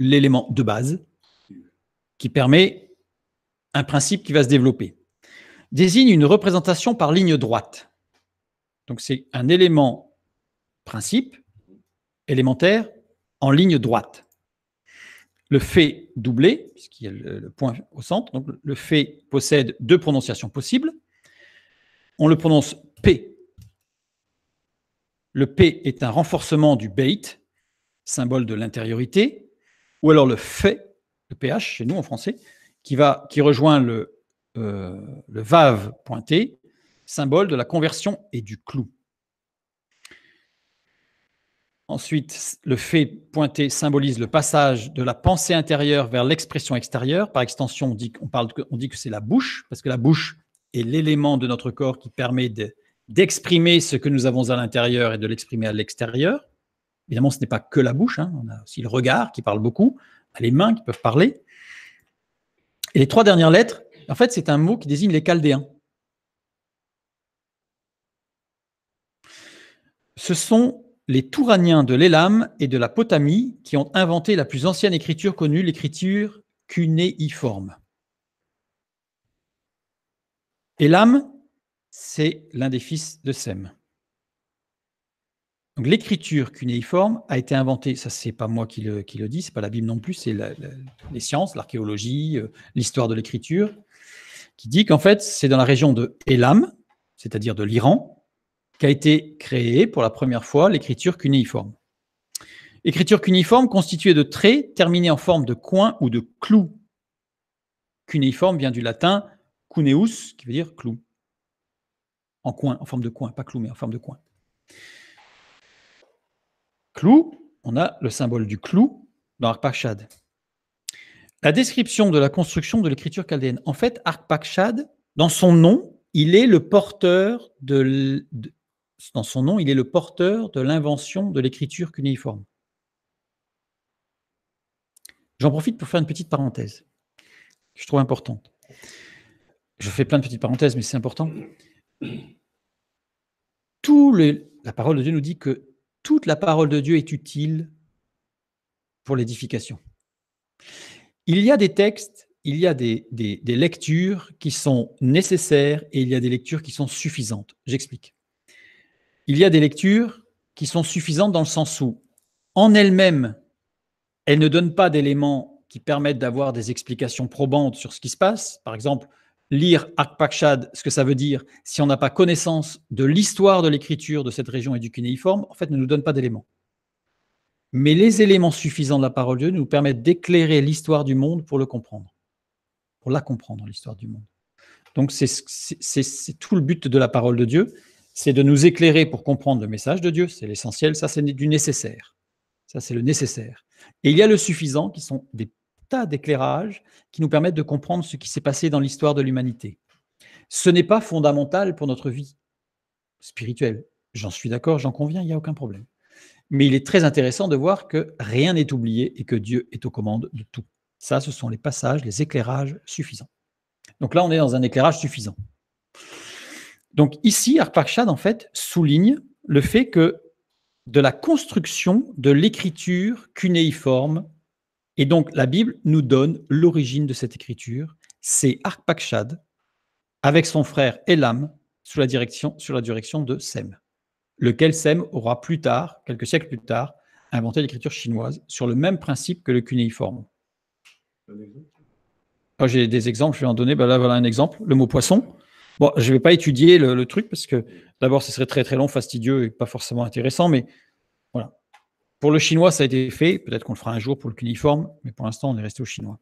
Speaker 1: l'élément de base, qui permet un principe qui va se développer désigne une représentation par ligne droite. Donc c'est un élément principe élémentaire en ligne droite. Le fait doublé, puisqu'il y a le, point au centre, le fait possède deux prononciations possibles. On le prononce P. Le P est un renforcement du bait, symbole de l'intériorité, ou alors le fait, le PH chez nous en français, qui, va, qui rejoint le euh, le vave pointé, symbole de la conversion et du clou. Ensuite, le fait pointé symbolise le passage de la pensée intérieure vers l'expression extérieure. Par extension, on dit, parle, dit que c'est la bouche, parce que la bouche est l'élément de notre corps qui permet d'exprimer ce que nous avons à l'intérieur et de l'exprimer à l'extérieur. Évidemment, ce n'est pas que la bouche, hein. on a aussi le regard qui parle beaucoup, les mains qui peuvent parler. Et les trois dernières lettres en fait, c'est un mot qui désigne les Chaldéens. Ce sont les Touraniens de l'Élam et de la Potamie qui ont inventé la plus ancienne écriture connue, l'écriture cunéiforme. Élam, c'est l'un des fils de Sem. Donc l'écriture cunéiforme a été inventée, ça c'est pas moi qui le, qui le dis, c'est pas la Bible non plus, c'est les sciences, l'archéologie, euh, l'histoire de l'écriture, qui dit qu'en fait, c'est dans la région de Elam, c'est-à-dire de l'Iran, qu'a été créée pour la première fois l'écriture cunéiforme. Écriture cunéiforme constituée de traits terminés en forme de coin ou de clou. Cunéiforme vient du latin cuneus, qui veut dire clou. En coin, en forme de coin, pas clou, mais en forme de coin. Clou, on a le symbole du clou dans Arpachad la description de la construction de l'écriture chaldéenne. En fait, Arpachshad, dans son nom, il est le porteur de, dans son nom, il est le porteur de l'invention de l'écriture cunéiforme. J'en profite pour faire une petite parenthèse que je trouve importante. Je fais plein de petites parenthèses, mais c'est important. Tout la parole de Dieu nous dit que toute la parole de Dieu est utile pour l'édification. Il y a des textes, il y a des, lectures qui sont nécessaires et il y a des lectures qui sont suffisantes. J'explique. Il y a des lectures qui sont suffisantes dans le sens où, en elles-mêmes, elles ne donnent pas d'éléments qui permettent d'avoir des explications probantes sur ce qui se passe. Par exemple, lire Arpachshad, ce que ça veut dire, si on n'a pas connaissance de l'histoire de l'écriture de cette région et du cunéiforme, en fait, ne nous donne pas d'éléments mais les éléments suffisants de la parole de Dieu nous permettent d'éclairer l'histoire du monde pour le comprendre, pour la comprendre, l'histoire du monde. Donc c'est tout le but de la parole de Dieu, c'est de nous éclairer pour comprendre le message de Dieu, c'est l'essentiel, ça c'est du nécessaire, ça c'est le nécessaire. Et il y a le suffisant qui sont des tas d'éclairages qui nous permettent de comprendre ce qui s'est passé dans l'histoire de l'humanité. Ce n'est pas fondamental pour notre vie spirituelle, j'en suis d'accord, j'en conviens, il n'y a aucun problème. Mais il est très intéressant de voir que rien n'est oublié et que Dieu est aux commandes de tout. Ça, ce sont les passages, les éclairages suffisants. Donc là, on est dans un éclairage suffisant. Donc ici, Arpachad, en fait, souligne le fait que de la construction de l'écriture cunéiforme, et donc la Bible nous donne l'origine de cette écriture, c'est Arpachad avec son frère Elam sous la direction, sous la direction de Sem lequel Sem aura plus tard, quelques siècles plus tard, inventé l'écriture chinoise sur le même principe que le cunéiforme. Ah, j'ai des exemples, je vais en donner. Bah, là, voilà un exemple, le mot poisson. Bon, je ne vais pas étudier le, truc parce que d'abord, ce serait très très long, fastidieux et pas forcément intéressant, mais voilà. Pour le chinois, ça a été fait. Peut-être qu'on le fera un jour pour le cunéiforme. mais pour l'instant, on est resté au chinois.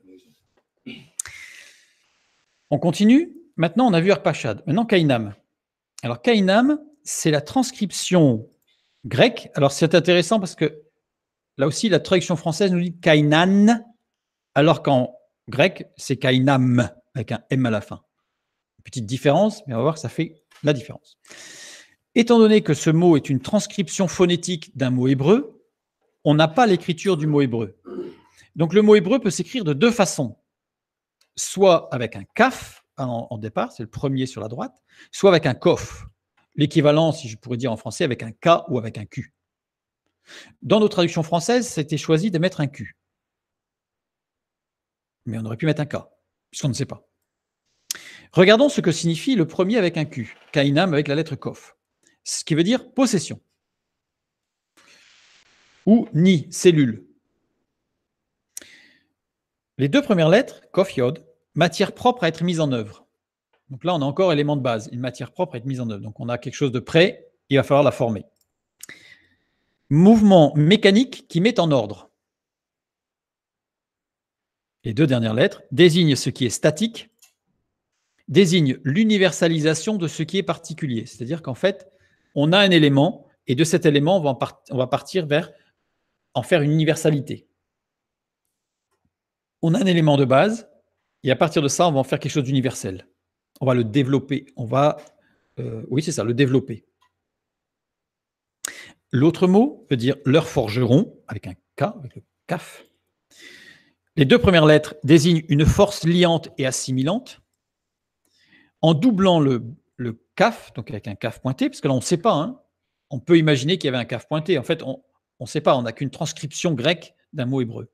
Speaker 1: On continue. Maintenant, on a vu Arpachad. Maintenant, Kainam. Alors, Kainam, c'est la transcription grecque. Alors, c'est intéressant parce que là aussi, la traduction française nous dit kainan, alors qu'en grec, c'est kainam, avec un M à la fin. Petite différence, mais on va voir que ça fait la différence. Étant donné que ce mot est une transcription phonétique d'un mot hébreu, on n'a pas l'écriture du mot hébreu. Donc le mot hébreu peut s'écrire de deux façons. Soit avec un kaf en, départ, c'est le premier sur la droite, soit avec un kof. L'équivalent, si je pourrais dire en français, avec un K ou avec un Q. Dans nos traductions françaises, ça a été choisi de mettre un Q. Mais on aurait pu mettre un K, puisqu'on ne sait pas. Regardons ce que signifie le premier avec un Q, Kainam avec la lettre Kof, ce qui veut dire possession. Ou ni, cellule. Les deux premières lettres, Kof Yod, matière propre à être mise en œuvre. Donc là, on a encore élément de base, une matière propre à être mise en œuvre. Donc on a quelque chose de prêt, il va falloir la former. Mouvement mécanique qui met en ordre. Les deux dernières lettres désignent ce qui est statique, désigne l'universalisation de ce qui est particulier. C'est-à-dire qu'en fait, on a un élément et de cet élément, va, on va partir vers en faire une universalité. On a un élément de base et à partir de ça, on va en faire quelque chose d'universel on va le développer. On va, euh, oui, c'est ça, le développer. L'autre mot veut dire leur forgeron, avec un K, avec le kaf. Les deux premières lettres désignent une force liante et assimilante. En doublant le, kaf, CAF, donc avec un kaf pointé, parce que là on ne sait pas, hein. on peut imaginer qu'il y avait un kaf pointé. En fait, on ne sait pas, on n'a qu'une transcription grecque d'un mot hébreu.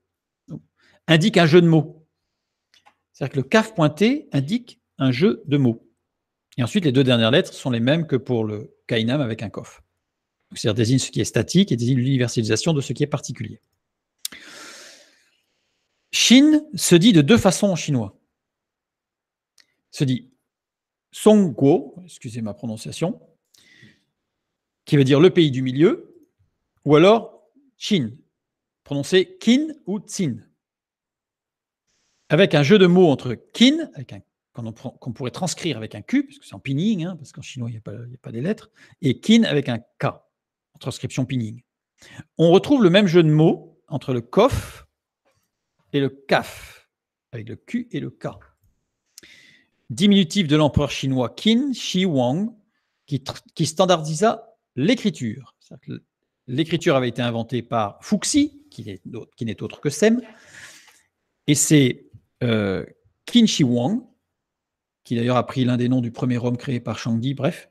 Speaker 1: indique un jeu de mots. C'est-à-dire que le kaf pointé indique un jeu de mots. Et ensuite, les deux dernières lettres sont les mêmes que pour le kainam avec un coffre. C'est-à-dire désigne ce qui est statique et désigne l'universalisation de ce qui est particulier. Chine se dit de deux façons en chinois. Se dit Songguo, excusez ma prononciation, qui veut dire le pays du milieu, ou alors Chine, prononcé Qin ou Tsin. Avec un jeu de mots entre Qin, avec un qu'on pourrait transcrire avec un Q, parce que c'est en pinyin, hein, parce qu'en chinois, il n'y a, pas des lettres, et kin avec un K, en transcription pinyin. On retrouve le même jeu de mots entre le kof et le kaf, avec le Q et le K. Diminutif de l'empereur chinois Qin Shi Huang, qui, standardisa l'écriture. L'écriture avait été inventée par Fuxi, qui n'est autre que Sem, et c'est euh, Qin Shi Huang qui d'ailleurs a pris l'un des noms du premier rome créé par Shangdi, bref,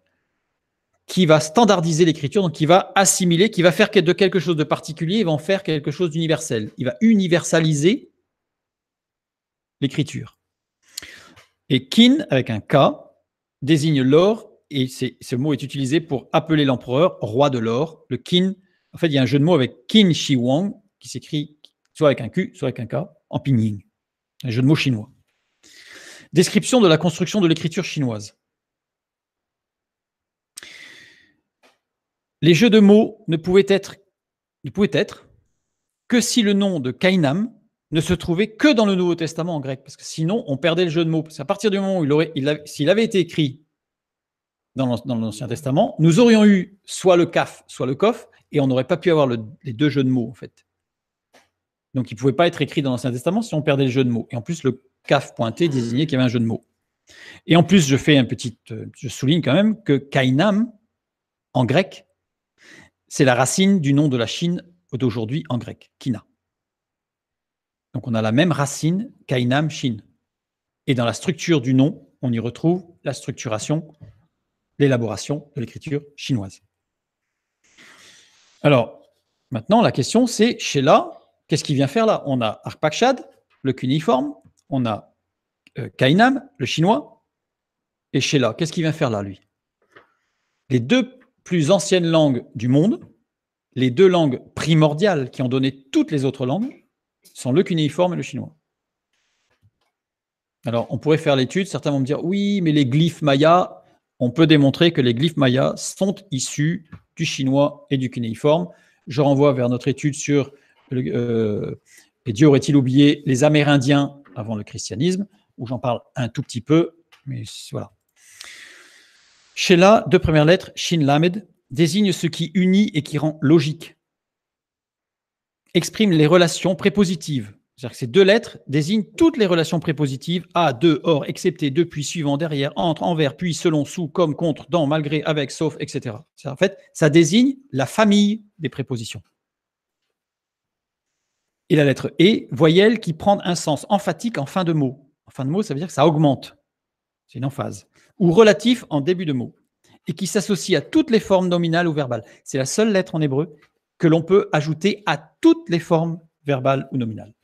Speaker 1: qui va standardiser l'écriture, donc qui va assimiler, qui va faire de quelque chose de particulier, il va en faire quelque chose d'universel. Il va universaliser l'écriture. Et Qin, avec un K, désigne l'or, et ce mot est utilisé pour appeler l'empereur roi de l'or. Le Qin, en fait, il y a un jeu de mots avec Qin shi wang, qui s'écrit soit avec un Q, soit avec un K, en pinyin. Un jeu de mots chinois. Description de la construction de l'écriture chinoise. Les jeux de mots ne pouvaient être, ne pouvaient être que si le nom de Kainam ne se trouvait que dans le Nouveau Testament en grec, parce que sinon on perdait le jeu de mots. Parce qu'à partir du moment où il aurait, s'il avait été écrit dans l'Ancien Testament, nous aurions eu soit le kaf, soit le kof, et on n'aurait pas pu avoir les deux jeux de mots en fait. Donc il ne pouvait pas être écrit dans l'Ancien Testament si on perdait le jeu de mots. Et en plus, le, CAF pointé désigné, qu'il y avait un jeu de mots. Et en plus, je fais un petit, euh, je souligne quand même que Kainam, en grec, c'est la racine du nom de la Chine d'aujourd'hui en grec, Kina. Donc on a la même racine, Kainam, Chine. Et dans la structure du nom, on y retrouve la structuration, l'élaboration de l'écriture chinoise. Alors, maintenant, la question c'est, chez là, qu'est-ce qu'il vient faire là On a Arpakshad, le cuniforme, on a euh, Kainam, le chinois, et Sheila. Qu'est-ce qu'il vient faire là, lui Les deux plus anciennes langues du monde, les deux langues primordiales qui ont donné toutes les autres langues, sont le cunéiforme et le chinois. Alors, on pourrait faire l'étude, certains vont me dire, oui, mais les glyphes mayas, on peut démontrer que les glyphes mayas sont issus du chinois et du cunéiforme. Je renvoie vers notre étude sur, euh, et Dieu aurait-il oublié, les Amérindiens avant le christianisme, où j'en parle un tout petit peu, mais voilà. deux premières lettres, Shin Lamed, désigne ce qui unit et qui rend logique. Exprime les relations prépositives. C'est-à-dire que ces deux lettres désignent toutes les relations prépositives à, de, or, excepté, depuis, suivant, derrière, entre, envers, puis, selon, sous, comme, contre, dans, malgré, avec, sauf, etc. En fait, ça désigne la famille des prépositions. Et la lettre E, voyelle qui prend un sens emphatique en fin de mot. En fin de mot, ça veut dire que ça augmente. C'est une emphase. Ou relatif en début de mot. Et qui s'associe à toutes les formes nominales ou verbales. C'est la seule lettre en hébreu que l'on peut ajouter à toutes les formes verbales ou nominales.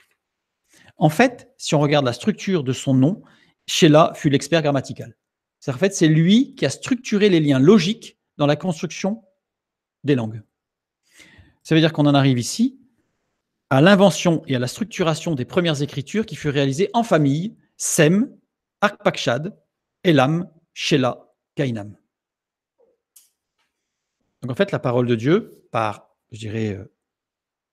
Speaker 1: En fait, si on regarde la structure de son nom, Sheila fut l'expert grammatical. En fait, c'est lui qui a structuré les liens logiques dans la construction des langues. Ça veut dire qu'on en arrive ici à l'invention et à la structuration des premières écritures qui furent réalisées en famille, Sem, Arpakshad, Elam, Shela, Kainam. Donc en fait, la parole de Dieu, par, je dirais, euh,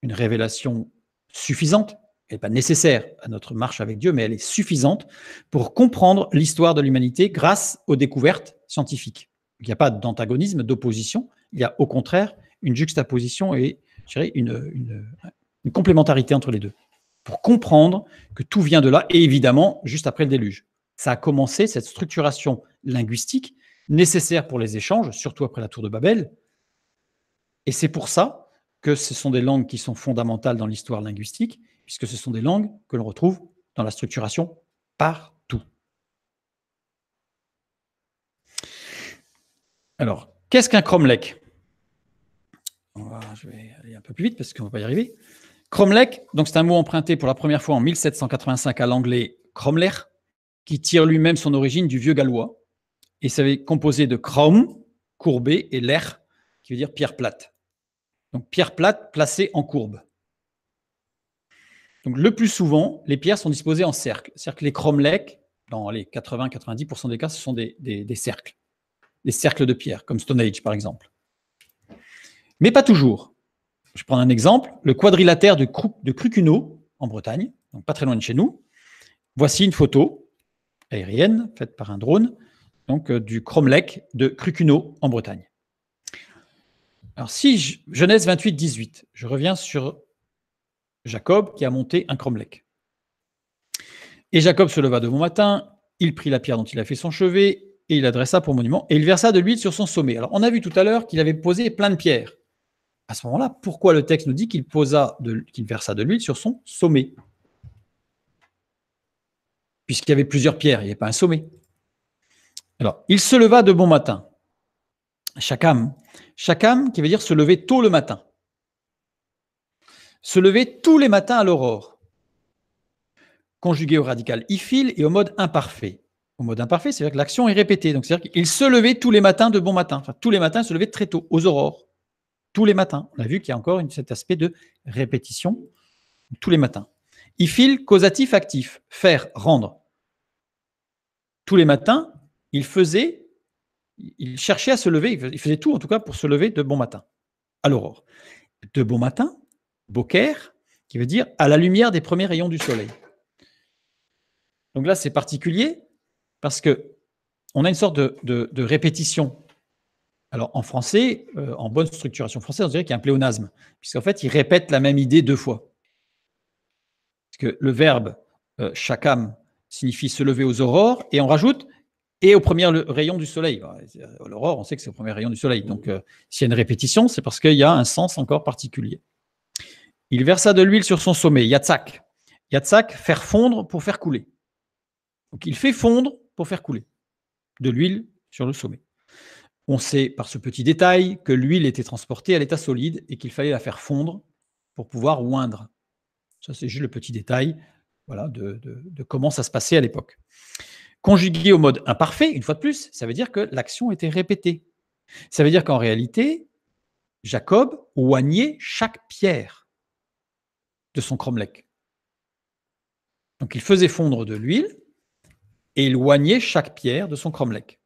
Speaker 1: une révélation suffisante, elle n'est pas nécessaire à notre marche avec Dieu, mais elle est suffisante pour comprendre l'histoire de l'humanité grâce aux découvertes scientifiques. Il n'y a pas d'antagonisme, d'opposition, il y a au contraire une juxtaposition et je dirais, une, une complémentarité entre les deux, pour comprendre que tout vient de là, et évidemment, juste après le déluge. Ça a commencé cette structuration linguistique nécessaire pour les échanges, surtout après la tour de Babel. Et c'est pour ça que ce sont des langues qui sont fondamentales dans l'histoire linguistique, puisque ce sont des langues que l'on retrouve dans la structuration partout. Alors, qu'est-ce qu'un cromlech je vais aller un peu plus vite parce qu'on ne va pas y arriver. Cromlech, donc c'est un mot emprunté pour la première fois en 1785 à l'anglais Cromler, qui tire lui-même son origine du vieux gallois. Et ça est composé de crom, courbé, et l'air, qui veut dire pierre plate. Donc pierre plate placée en courbe. Donc le plus souvent, les pierres sont disposées en cercle. C'est-à-dire que les cromlech, dans les 80-90% des cas, ce sont des, des cercles. Des cercles de pierres, comme Stonehenge par exemple mais pas toujours. Je prends un exemple, le quadrilatère de, Crucuno, en Bretagne, donc pas très loin de chez nous. Voici une photo aérienne faite par un drone, donc euh, du cromlech de Crucuno, en Bretagne. Alors si je, Genèse 28-18, je reviens sur Jacob qui a monté un cromlech. Et Jacob se leva de bon matin, il prit la pierre dont il a fait son chevet, et il adressa pour monument, et il versa de l'huile sur son sommet. Alors on a vu tout à l'heure qu'il avait posé plein de pierres à ce moment-là, pourquoi le texte nous dit qu'il posa qu'il versa de l'huile sur son sommet Puisqu'il y avait plusieurs pierres, il n'y avait pas un sommet. Alors, il se leva de bon matin. Chakam. Chakam, qui veut dire se lever tôt le matin. Se lever tous les matins à l'aurore. Conjugué au radical ifil et au mode imparfait. Au mode imparfait, c'est-à-dire que l'action est répétée. Donc, c'est-à-dire qu'il se levait tous les matins de bon matin. Enfin, tous les matins, il se levait très tôt, aux aurores tous les matins. On a vu qu'il y a encore cet aspect de répétition tous les matins. il file causatif actif, faire, rendre. Tous les matins, il faisait, il cherchait à se lever, il faisait tout en tout cas pour se lever de bon matin, à l'aurore. De bon matin, boker, qui veut dire à la lumière des premiers rayons du soleil. Donc là, c'est particulier parce que on a une sorte de, de répétition alors en français, euh, en bonne structuration française, on dirait qu'il y a un pléonasme, puisqu'en fait, il répète la même idée deux fois. Parce que le verbe shakam euh, » chakam signifie se lever aux aurores, et on rajoute et au premier rayon du soleil. Euh, l'aurore, on sait que c'est au premier rayon du soleil. Donc s'il y a une répétition, c'est parce qu'il y a un sens encore particulier. Il versa de l'huile sur son sommet, yatsak. Yatsak, faire fondre pour faire couler. Donc il fait fondre pour faire couler de l'huile sur le sommet. On sait par ce petit détail que l'huile était transportée à l'état solide et qu'il fallait la faire fondre pour pouvoir oindre. Ça, c'est juste le petit détail voilà, de, comment ça se passait à l'époque. Conjugué au mode imparfait, une fois de plus, ça veut dire que l'action était répétée. Ça veut dire qu'en réalité, Jacob oignait chaque pierre de son cromlech. Donc il faisait fondre de l'huile et il oignait chaque pierre de son cromlech.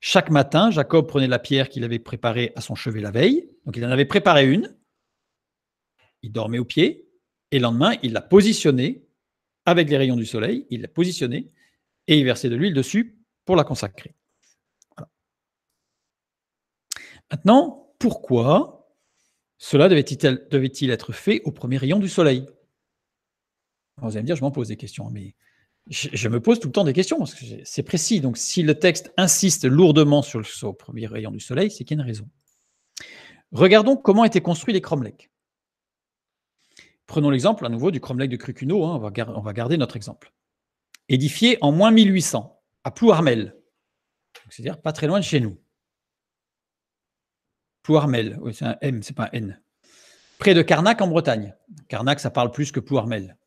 Speaker 1: Chaque matin, Jacob prenait la pierre qu'il avait préparée à son chevet la veille. Donc il en avait préparé une. Il dormait au pied. Et le lendemain, il la positionnait avec les rayons du soleil. Il la positionnait et il versait de l'huile dessus pour la consacrer. Maintenant, pourquoi cela devait-il être fait au premier rayon du soleil Vous allez me dire, je m'en pose des questions, mais je, me pose tout le temps des questions, parce que c'est précis. Donc, si le texte insiste lourdement sur le premier rayon du soleil, c'est qu'il y a une raison. Regardons comment étaient construits les cromlechs. Prenons l'exemple à nouveau du cromlech de Crucuno, hein, on, va garder notre exemple. Édifié en moins 1800, à Plouarmel, c'est-à-dire pas très loin de chez nous. Plouarmel, c'est un M, c'est pas un N. Près de Carnac en Bretagne. Carnac, ça parle plus que Plouarmel.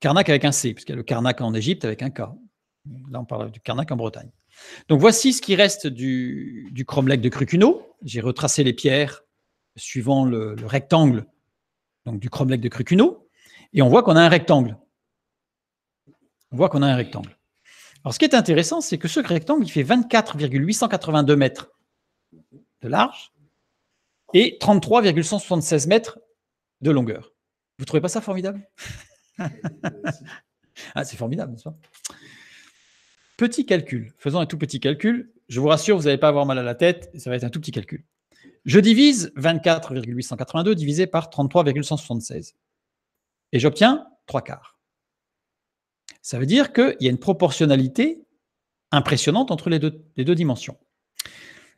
Speaker 1: Carnac avec un C, puisqu'il y a le Carnac en Égypte avec un K. Là, on parle du Carnac en Bretagne. Donc voici ce qui reste du, du cromlech de Crucuno. J'ai retracé les pierres suivant le, rectangle du cromlech de Crucuno. Et on voit qu'on a un rectangle. On voit qu'on a un rectangle. Alors ce qui est intéressant, c'est que ce rectangle, il fait 24,882 mètres de large et 33,176 mètres de longueur. Vous trouvez pas ça formidable [LAUGHS] ah, c'est formidable, n'est-ce pas Petit calcul. Faisons un tout petit calcul. Je vous rassure, vous n'allez pas avoir mal à la tête. Ça va être un tout petit calcul. Je divise 24,882 divisé par 33,176. Et j'obtiens 3 quarts. Ça veut dire qu'il y a une proportionnalité impressionnante entre les deux, dimensions.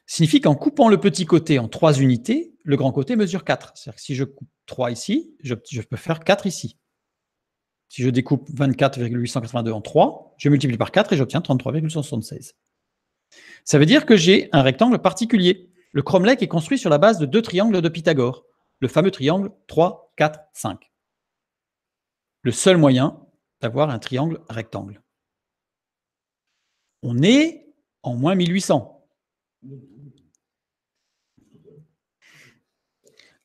Speaker 1: signifie qu'en coupant le petit côté en 3 unités, le grand côté mesure 4. C'est-à-dire que si je coupe 3 ici, je, je peux faire 4 ici. Si je découpe 24,882 en 3, je multiplie par 4 et j'obtiens 33,76. Ça veut dire que j'ai un rectangle particulier. Le cromlech est construit sur la base de deux triangles de Pythagore, le fameux triangle 3, 4, 5. Le seul moyen d'avoir un triangle rectangle. On est en moins 1800.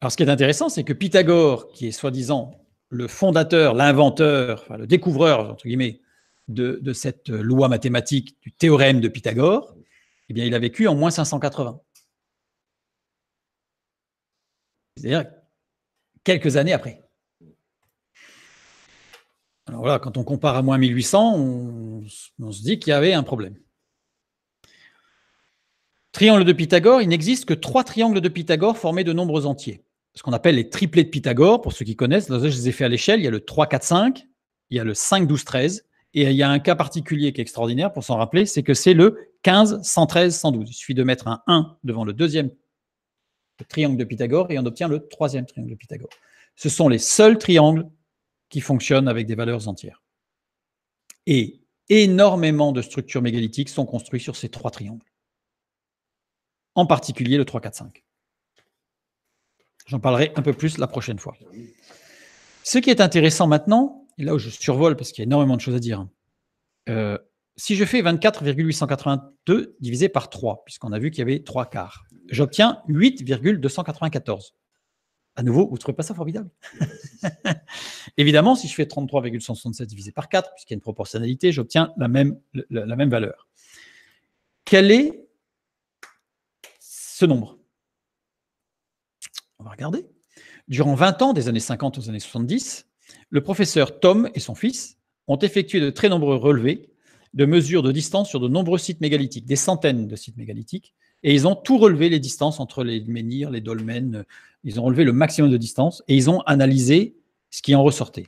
Speaker 1: Alors ce qui est intéressant, c'est que Pythagore, qui est soi-disant le fondateur, l'inventeur, le découvreur, entre guillemets, de, cette loi mathématique du théorème de Pythagore, eh bien, il a vécu en moins 580. C'est-à-dire quelques années après. Alors voilà, quand on compare à moins 1800, on, on se dit qu'il y avait un problème. Triangle de Pythagore, il n'existe que trois triangles de Pythagore formés de nombres entiers ce qu'on appelle les triplés de Pythagore, pour ceux qui connaissent. Je les ai fait à l'échelle. Il y a le 3, 4, 5, il y a le 5, 12, 13. Et il y a un cas particulier qui est extraordinaire pour s'en rappeler, c'est que c'est le 15, 113, 112. Il suffit de mettre un 1 devant le deuxième triangle de Pythagore et on obtient le troisième triangle de Pythagore. Ce sont les seuls triangles qui fonctionnent avec des valeurs entières. Et énormément de structures mégalithiques sont construites sur ces trois triangles. En particulier le 3, 4, 5. J'en parlerai un peu plus la prochaine fois. Ce qui est intéressant maintenant, et là où je survole parce qu'il y a énormément de choses à dire, euh, si je fais 24,882 divisé par 3, puisqu'on a vu qu'il y avait 3 quarts, j'obtiens 8,294. À nouveau, vous ne trouvez pas ça formidable [LAUGHS] Évidemment, si je fais 33,167 divisé par 4, puisqu'il y a une proportionnalité, j'obtiens la même, la même valeur. Quel est ce nombre on va regarder. Durant 20 ans, des années 50 aux années 70, le professeur Tom et son fils ont effectué de très nombreux relevés de mesures de distance sur de nombreux sites mégalithiques, des centaines de sites mégalithiques, et ils ont tout relevé les distances entre les menhirs, les dolmens, ils ont relevé le maximum de distance et ils ont analysé ce qui en ressortait.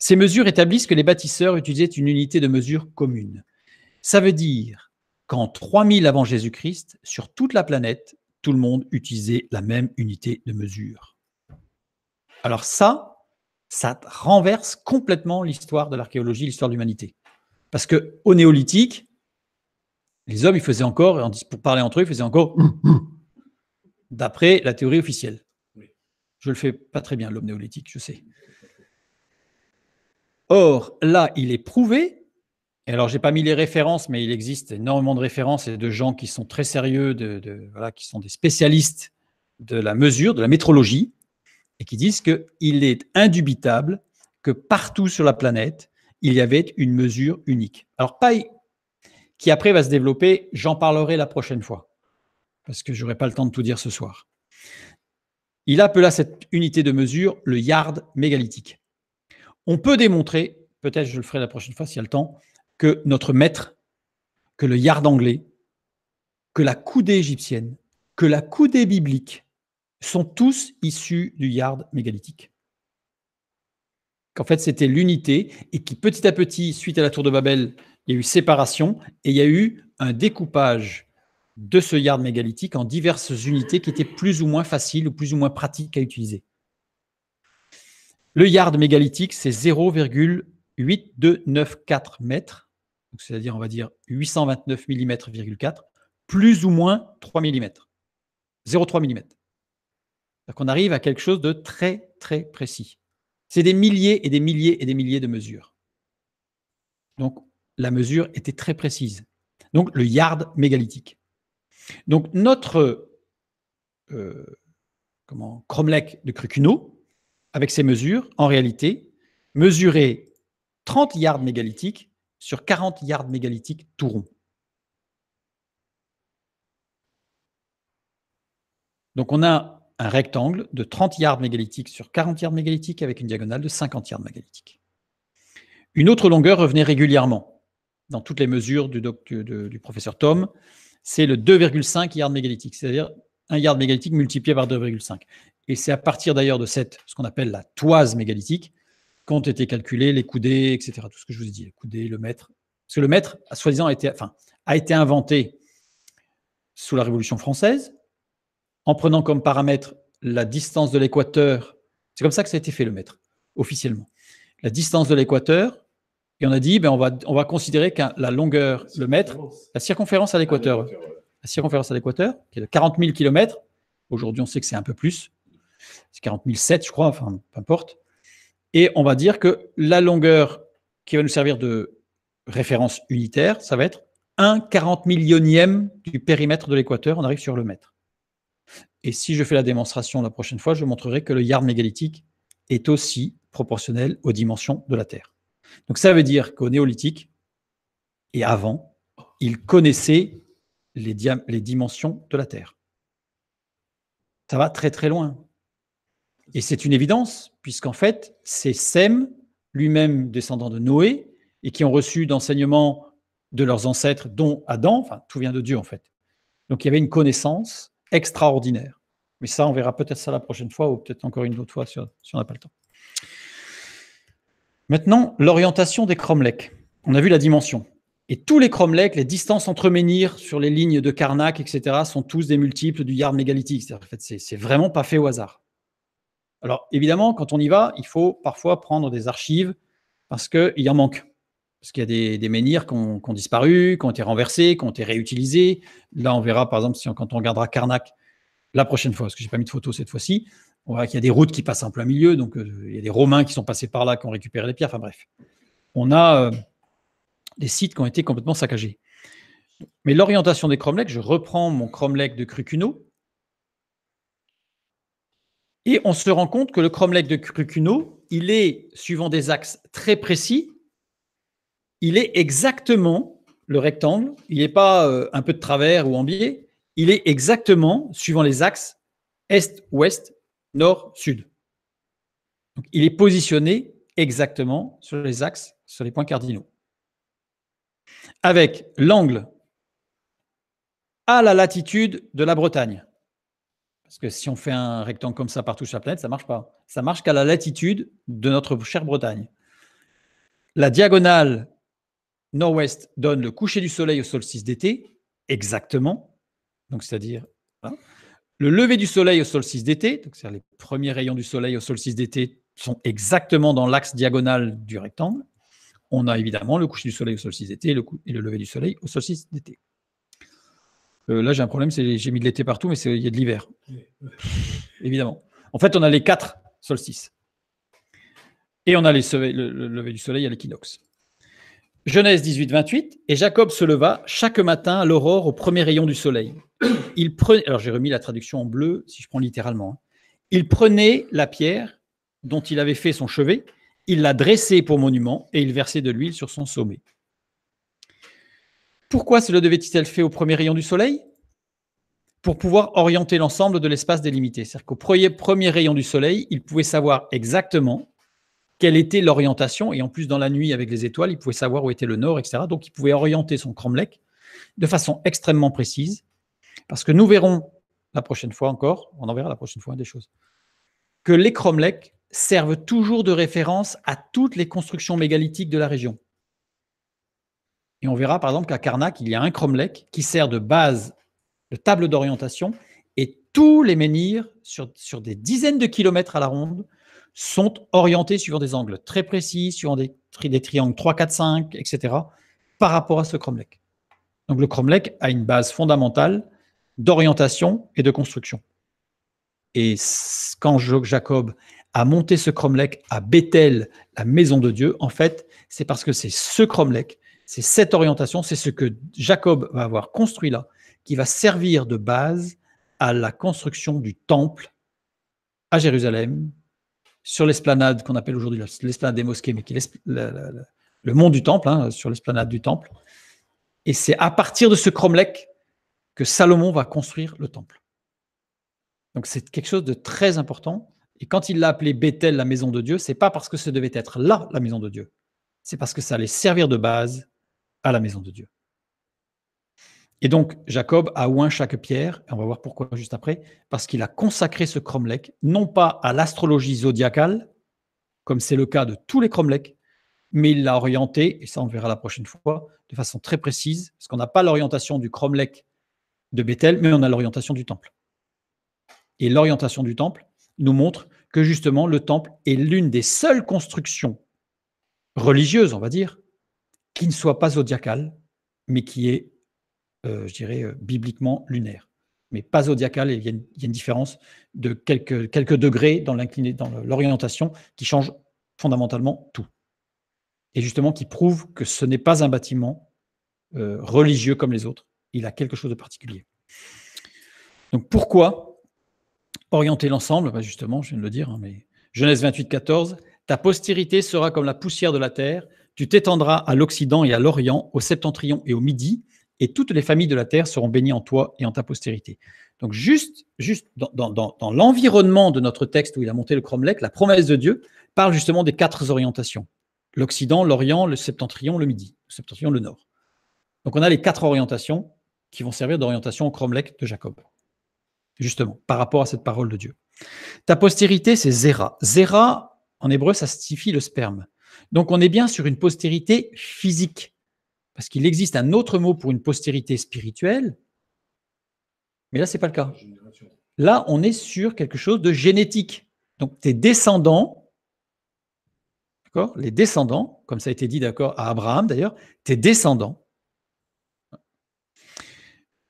Speaker 1: Ces mesures établissent que les bâtisseurs utilisaient une unité de mesure commune. Ça veut dire qu'en 3000 avant Jésus-Christ, sur toute la planète, tout le monde utilisait la même unité de mesure. Alors ça, ça renverse complètement l'histoire de l'archéologie, l'histoire de l'humanité. Parce au néolithique, les hommes, ils faisaient encore, pour parler entre eux, ils faisaient encore [CLEARS THROAT] d'après la théorie officielle. Je ne le fais pas très bien, l'homme néolithique, je sais. Or, là, il est prouvé et alors, j'ai pas mis les références, mais il existe énormément de références et de gens qui sont très sérieux, qui sont des spécialistes de la mesure, de la métrologie, et qui disent qu'il est indubitable que partout sur la planète, il y avait une mesure unique. Alors, Pai, qui après va se développer, j'en parlerai la prochaine fois, parce que je n'aurai pas le temps de tout dire ce soir. Il appela cette unité de mesure le yard mégalithique. On peut démontrer, peut-être je le ferai la prochaine fois s'il y a le temps, que notre maître, que le yard anglais, que la coudée égyptienne, que la coudée biblique sont tous issus du yard mégalithique. Qu'en fait, c'était l'unité et qui petit à petit, suite à la tour de Babel, il y a eu séparation et il y a eu un découpage de ce yard mégalithique en diverses unités qui étaient plus ou moins faciles ou plus ou moins pratiques à utiliser. Le yard mégalithique, c'est 0,8294 mètres c'est-à-dire on va dire 829 mm,4, plus ou moins 3 mm, 0,3 mm. donc on arrive à quelque chose de très très précis. C'est des milliers et des milliers et des milliers de mesures. Donc la mesure était très précise. Donc le yard mégalithique. Donc notre euh, comment, cromlech de Crucuno, avec ses mesures, en réalité, mesurait 30 yards mégalithiques sur 40 yards mégalithiques tout rond. Donc on a un rectangle de 30 yards mégalithiques sur 40 yards mégalithiques avec une diagonale de 50 yards mégalithiques. Une autre longueur revenait régulièrement dans toutes les mesures du, du, professeur Tom, c'est le 2,5 yards mégalithiques, c'est-à-dire 1 yard mégalithique multiplié par 2,5. Et c'est à partir d'ailleurs de cette, ce qu'on appelle la toise mégalithique, ont été calculés, les coudées, etc. Tout ce que je vous ai dit, le coudé, le mètre. Parce que le mètre, soi-disant, a été, enfin, a été inventé sous la Révolution française, en prenant comme paramètre la distance de l'équateur. C'est comme ça que ça a été fait, le mètre, officiellement. La distance de l'équateur, et on a dit, ben, on, va, on va considérer que la longueur, le mètre, la circonférence à l'équateur, la circonférence à l'équateur, qui est de 40 000 km, aujourd'hui on sait que c'est un peu plus, c'est 40 007, je crois, enfin, peu importe. Et on va dire que la longueur qui va nous servir de référence unitaire, ça va être 1 40 millionième du périmètre de l'équateur, on arrive sur le mètre. Et si je fais la démonstration la prochaine fois, je montrerai que le yard mégalithique est aussi proportionnel aux dimensions de la Terre. Donc ça veut dire qu'au néolithique et avant, ils connaissaient les, les dimensions de la Terre. Ça va très très loin. Et c'est une évidence, puisqu'en fait, c'est Sem, lui-même descendant de Noé, et qui ont reçu d'enseignements de leurs ancêtres, dont Adam, enfin, tout vient de Dieu en fait. Donc il y avait une connaissance extraordinaire. Mais ça, on verra peut-être ça la prochaine fois, ou peut-être encore une autre fois si on n'a pas le temps. Maintenant, l'orientation des cromlechs. On a vu la dimension. Et tous les cromlechs, les distances entre menhirs sur les lignes de Karnak, etc., sont tous des multiples du yard mégalithique. En fait, c'est vraiment pas fait au hasard. Alors évidemment, quand on y va, il faut parfois prendre des archives parce qu'il y en manque. Parce qu'il y a des, menhirs qui ont, disparu, qui ont été renversés, qui ont été réutilisés. Là, on verra par exemple quand on regardera Karnak la prochaine fois, parce que je n'ai pas mis de photos cette fois-ci, on verra qu'il y a des routes qui passent en plein milieu. Donc euh, il y a des Romains qui sont passés par là, qui ont récupéré les pierres. Enfin bref, on a euh, des sites qui ont été complètement saccagés. Mais l'orientation des cromlechs, je reprends mon cromlech de Crucuno, et on se rend compte que le cromlech de Crucuno, il est, suivant des axes très précis, il est exactement le rectangle, il n'est pas euh, un peu de travers ou en biais, il est exactement, suivant les axes, est, ouest, nord, sud. il est positionné exactement sur les axes, sur les points cardinaux. Avec l'angle à la latitude de la Bretagne. Parce que si on fait un rectangle comme ça partout sur la planète, ça ne marche pas. Ça marche qu'à la latitude de notre chère Bretagne. La diagonale nord-ouest donne le coucher du soleil au solstice d'été, exactement. Donc, c'est-à-dire hein, le lever du soleil au solstice d'été, donc cest les premiers rayons du soleil au solstice d'été sont exactement dans l'axe diagonal du rectangle. On a évidemment le coucher du soleil au solstice d'été et le, et le lever du soleil au solstice d'été. Euh, là, j'ai un problème, c'est j'ai mis de l'été partout, mais il y a de l'hiver. [LAUGHS] Évidemment. En fait, on a les quatre solstices. Et on a les le, lever du soleil à l'équinoxe. Genèse 18-28, et Jacob se leva chaque matin à l'aurore au premier rayon du soleil. Il alors j'ai remis la traduction en bleu, si je prends littéralement. Hein. Il prenait la pierre dont il avait fait son chevet, il la dressait pour monument, et il versait de l'huile sur son sommet. Pourquoi cela devait-il faire fait au premier rayon du soleil Pour pouvoir orienter l'ensemble de l'espace délimité. C'est-à-dire qu'au premier, premier rayon du soleil, il pouvait savoir exactement quelle était l'orientation. Et en plus, dans la nuit, avec les étoiles, il pouvait savoir où était le nord, etc. Donc, il pouvait orienter son cromlech de façon extrêmement précise. Parce que nous verrons la prochaine fois encore, on en verra la prochaine fois des choses, que les cromlechs servent toujours de référence à toutes les constructions mégalithiques de la région. Et on verra par exemple qu'à Karnak, il y a un cromlech qui sert de base, de table d'orientation, et tous les menhirs, sur, sur, des dizaines de kilomètres à la ronde, sont orientés suivant des angles très précis, suivant des, des triangles 3, 4, 5, etc., par rapport à ce cromlech. Donc le cromlech a une base fondamentale d'orientation et de construction. Et quand Jacob a monté ce cromlech à Bethel, la maison de Dieu, en fait, c'est parce que c'est ce cromlech c'est cette orientation, c'est ce que Jacob va avoir construit là, qui va servir de base à la construction du temple à Jérusalem, sur l'esplanade qu'on appelle aujourd'hui l'esplanade des mosquées, mais qui est le, mont du temple, hein, sur l'esplanade du temple. Et c'est à partir de ce cromlech que Salomon va construire le temple. Donc c'est quelque chose de très important. Et quand il l'a appelé Bethel, la maison de Dieu, c'est pas parce que ce devait être là la maison de Dieu, c'est parce que ça allait servir de base à la maison de Dieu. Et donc, Jacob a oint chaque pierre, et on va voir pourquoi juste après, parce qu'il a consacré ce cromlech, non pas à l'astrologie zodiacale, comme c'est le cas de tous les cromlechs, mais il l'a orienté, et ça on verra la prochaine fois, de façon très précise, parce qu'on n'a pas l'orientation du cromlech de Bethel, mais on a l'orientation du temple. Et l'orientation du temple nous montre que justement le temple est l'une des seules constructions religieuses, on va dire, qui ne soit pas zodiacal, mais qui est, euh, je dirais, euh, bibliquement lunaire. Mais pas zodiacal, il y, a une, différence de quelques, degrés dans l'orientation qui change fondamentalement tout. Et justement, qui prouve que ce n'est pas un bâtiment euh, religieux comme les autres. Il a quelque chose de particulier. Donc pourquoi orienter l'ensemble bah, Justement, je viens de le dire, hein, mais Genèse 28, 14, ta postérité sera comme la poussière de la terre, tu t'étendras à l'Occident et à l'Orient, au septentrion et au Midi, et toutes les familles de la terre seront bénies en toi et en ta postérité. Donc juste, juste dans, l'environnement de notre texte où il a monté le cromlech, la promesse de Dieu parle justement des quatre orientations. L'Occident, l'Orient, le septentrion, le Midi, le septentrion, le Nord. Donc on a les quatre orientations qui vont servir d'orientation au cromlech de Jacob, justement, par rapport à cette parole de Dieu. Ta postérité, c'est Zéra. Zéra, en hébreu, ça signifie le sperme. Donc on est bien sur une postérité physique, parce qu'il existe un autre mot pour une postérité spirituelle, mais là, ce n'est pas le cas. Là, on est sur quelque chose de génétique. Donc tes descendants, Les descendants, comme ça a été dit d'accord à Abraham d'ailleurs, tes descendants.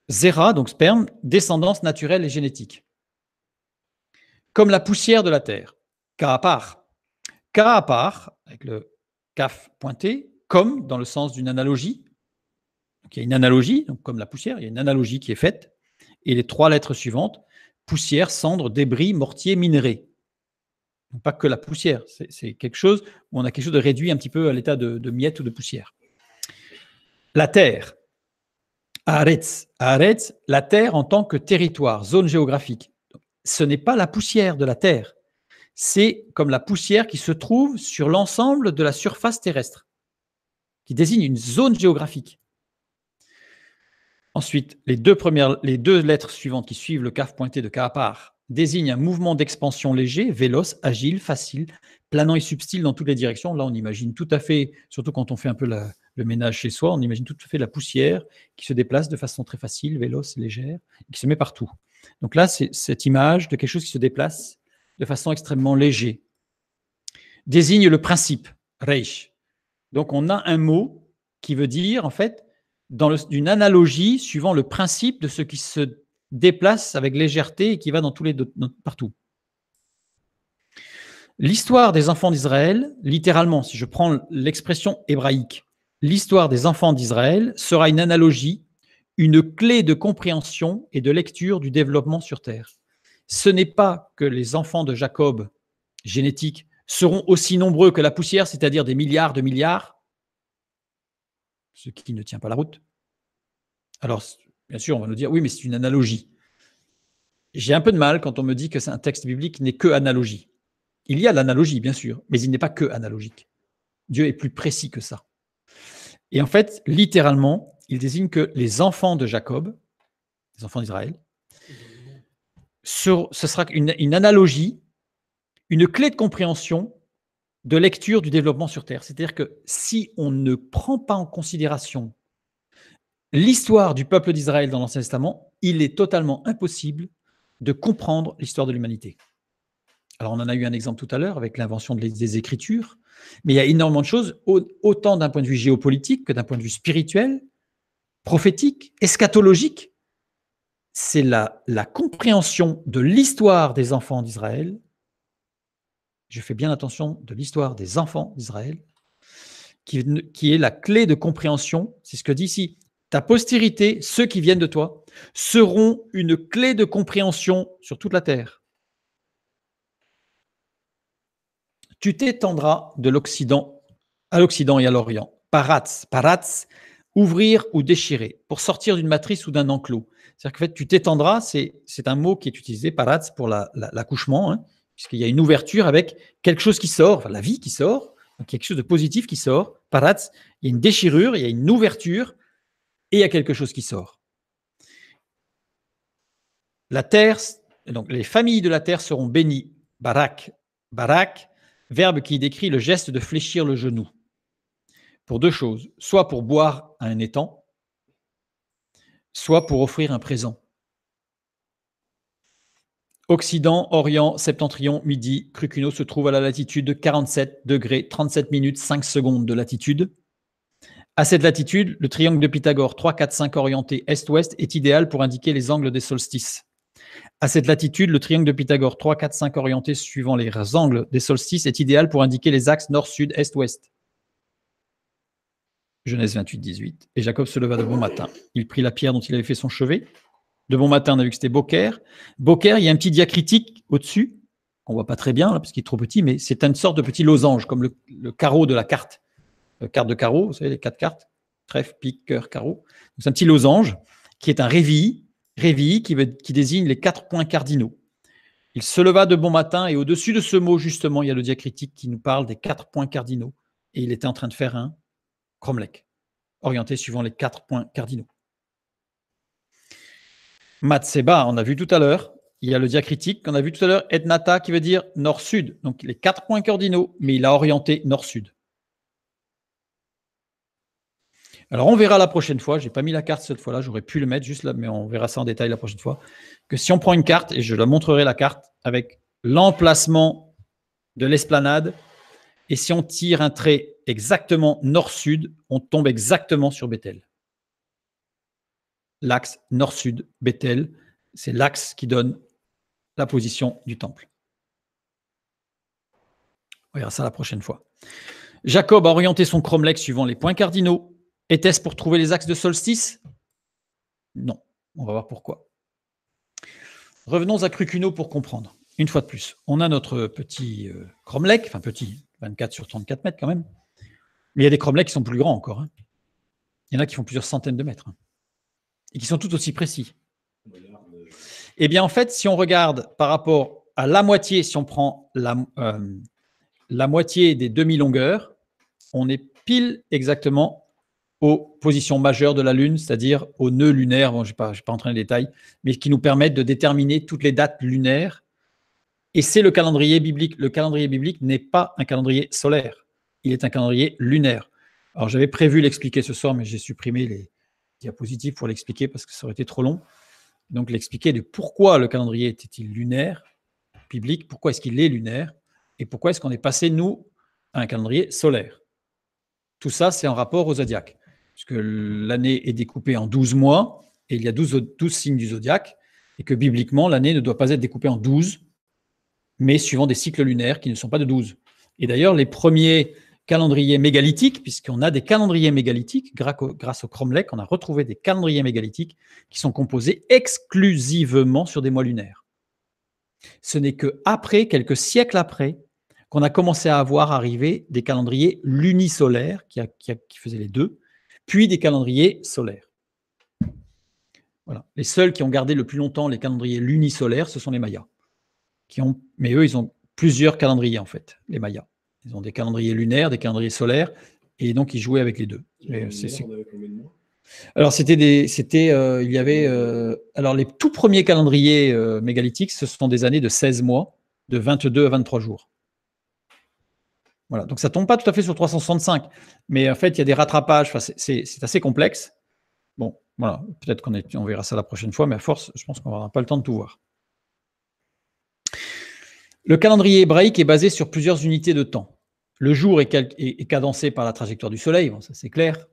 Speaker 1: Zera, donc sperme, descendance naturelle et génétique. Comme la poussière de la terre, Car à part. Cas à part avec le CAF pointé, comme dans le sens d'une analogie. il y a une analogie, donc comme la poussière, il y a une analogie qui est faite. Et les trois lettres suivantes, poussière, cendre, débris, mortier, minerai. pas que la poussière, c'est quelque chose où on a quelque chose de réduit un petit peu à l'état de, miettes miette ou de poussière. La terre, Aretz, Aretz, la terre en tant que territoire, zone géographique. Ce n'est pas la poussière de la terre, c'est comme la poussière qui se trouve sur l'ensemble de la surface terrestre, qui désigne une zone géographique. Ensuite, les deux, premières, les deux lettres suivantes qui suivent le CAF pointé de part désignent un mouvement d'expansion léger, véloce, agile, facile, planant et subtil dans toutes les directions. Là, on imagine tout à fait, surtout quand on fait un peu le ménage chez soi, on imagine tout à fait la poussière qui se déplace de façon très facile, véloce, légère, qui se met partout. Donc là, c'est cette image de quelque chose qui se déplace de façon extrêmement léger, désigne le principe, Reich. Donc on a un mot qui veut dire, en fait, dans une analogie suivant le principe de ce qui se déplace avec légèreté et qui va dans tous les deux, partout. L'histoire des enfants d'Israël, littéralement, si je prends l'expression hébraïque, l'histoire des enfants d'Israël sera une analogie, une clé de compréhension et de lecture du développement sur Terre ce n'est pas que les enfants de Jacob génétiques seront aussi nombreux que la poussière, c'est-à-dire des milliards de milliards, ce qui ne tient pas la route. Alors, bien sûr, on va nous dire, oui, mais c'est une analogie. J'ai un peu de mal quand on me dit que c'est un texte biblique n'est que analogie. Il y a l'analogie, bien sûr, mais il n'est pas que analogique. Dieu est plus précis que ça. Et en fait, littéralement, il désigne que les enfants de Jacob, les enfants d'Israël, ce sera une, une analogie, une clé de compréhension de lecture du développement sur Terre. C'est-à-dire que si on ne prend pas en considération l'histoire du peuple d'Israël dans l'Ancien Testament, il est totalement impossible de comprendre l'histoire de l'humanité. Alors on en a eu un exemple tout à l'heure avec l'invention des Écritures, mais il y a énormément de choses, autant d'un point de vue géopolitique que d'un point de vue spirituel, prophétique, eschatologique c'est la, la compréhension de l'histoire des enfants d'Israël. Je fais bien attention de l'histoire des enfants d'Israël, qui, est la clé de compréhension. C'est ce que dit ici. Ta postérité, ceux qui viennent de toi, seront une clé de compréhension sur toute la terre. Tu t'étendras de l'Occident à l'Occident et à l'Orient. Paratz. Paratz, ouvrir ou déchirer, pour sortir d'une matrice ou d'un enclos. C'est-à-dire qu'en fait, tu t'étendras, c'est un mot qui est utilisé, paratz, pour l'accouchement, hein, puisqu'il y a une ouverture avec quelque chose qui sort, la vie qui sort, quelque chose de positif qui sort, paratz, il y a une déchirure, il y a une ouverture, et il y a quelque chose qui sort. La terre, donc les familles de la terre seront bénies, barak, barak, verbe qui décrit le geste de fléchir le genou pour deux choses, soit pour boire à un étang, soit pour offrir un présent. Occident, Orient, Septentrion, Midi, Crucuno se trouve à la latitude de 47 degrés 37 minutes 5 secondes de latitude. À cette latitude, le triangle de Pythagore 3, 4, 5 orienté est-ouest est idéal pour indiquer les angles des solstices. À cette latitude, le triangle de Pythagore 3, 4, 5 orienté suivant les angles des solstices est idéal pour indiquer les axes nord, sud, est, ouest. Genèse 28, 18. Et Jacob se leva de bon matin. Il prit la pierre dont il avait fait son chevet. De bon matin, on a vu que c'était Beaucaire. Beaucaire, il y a un petit diacritique au-dessus, on voit pas très bien, parce qu'il est trop petit, mais c'est une sorte de petit losange, comme le, carreau de la carte. Euh, carte de carreau, vous savez, les quatre cartes. Trèfle, pique, cœur, carreau. C'est un petit losange qui est un révi révi qui, qui désigne les quatre points cardinaux. Il se leva de bon matin, et au-dessus de ce mot, justement, il y a le diacritique qui nous parle des quatre points cardinaux. Et il était en train de faire un cromlech, orienté suivant les quatre points cardinaux. Matseba, on a vu tout à l'heure. Il y a le diacritique qu'on a vu tout à l'heure, Ednata, qui veut dire nord-sud. Donc les quatre points cardinaux, mais il a orienté nord-sud. Alors on verra la prochaine fois, je n'ai pas mis la carte cette fois-là, j'aurais pu le mettre juste là, mais on verra ça en détail la prochaine fois, que si on prend une carte, et je la montrerai la carte, avec l'emplacement de l'esplanade et si on tire un trait exactement nord-sud, on tombe exactement sur Bethel. L'axe nord-sud, Bethel, c'est l'axe qui donne la position du temple. On verra ça la prochaine fois. Jacob a orienté son cromlech suivant les points cardinaux. Était-ce pour trouver les axes de solstice Non. On va voir pourquoi. Revenons à Crucuno pour comprendre. Une fois de plus, on a notre petit euh, cromlech, enfin petit, 24 sur 34 mètres quand même. Mais il y a des cromlets qui sont plus grands encore. Hein. Il y en a qui font plusieurs centaines de mètres. Hein. Et qui sont tout aussi précis. Eh bien, en fait, si on regarde par rapport à la moitié, si on prend la, euh, la moitié des demi-longueurs, on est pile exactement aux positions majeures de la Lune, c'est-à-dire aux nœuds lunaires, bon, je ne vais pas, pas entrer dans les détails, mais qui nous permettent de déterminer toutes les dates lunaires et c'est le calendrier biblique. Le calendrier biblique n'est pas un calendrier solaire, il est un calendrier lunaire. Alors j'avais prévu l'expliquer ce soir, mais j'ai supprimé les diapositives pour l'expliquer parce que ça aurait été trop long. Donc l'expliquer de pourquoi le calendrier était-il lunaire, biblique, pourquoi est-ce qu'il est lunaire, et pourquoi est-ce qu'on est passé, nous, à un calendrier solaire. Tout ça, c'est en rapport au zodiaque, puisque l'année est découpée en 12 mois, et il y a 12, signes du zodiaque, et que bibliquement, l'année ne doit pas être découpée en 12, mais suivant des cycles lunaires qui ne sont pas de 12. Et d'ailleurs, les premiers calendriers mégalithiques, puisqu'on a des calendriers mégalithiques, grâce au Cromlech, on a retrouvé des calendriers mégalithiques qui sont composés exclusivement sur des mois lunaires. Ce n'est que après, quelques siècles après, qu'on a commencé à avoir arrivé des calendriers lunisolaires, qui, qui, faisaient les deux, puis des calendriers solaires. Voilà. Les seuls qui ont gardé le plus longtemps les calendriers lunisolaires, ce sont les Mayas mais eux, ils ont plusieurs calendriers en fait, les Mayas. Ils ont des calendriers lunaires, des calendriers solaires, et donc ils jouaient avec les deux. Alors c'était des, c'était, euh, il y avait, euh, alors les tout premiers calendriers euh, mégalithiques, ce sont des années de 16 mois, de 22 à 23 jours. Voilà, donc ça tombe pas tout à fait sur 365, mais en fait il y a des rattrapages. c'est, assez complexe. Bon, voilà, peut-être qu'on on verra ça la prochaine fois, mais à force, je pense qu'on n'aura pas le temps de tout voir. Le calendrier hébraïque est basé sur plusieurs unités de temps. Le jour est, cadencé par la trajectoire du soleil, ça c'est clair.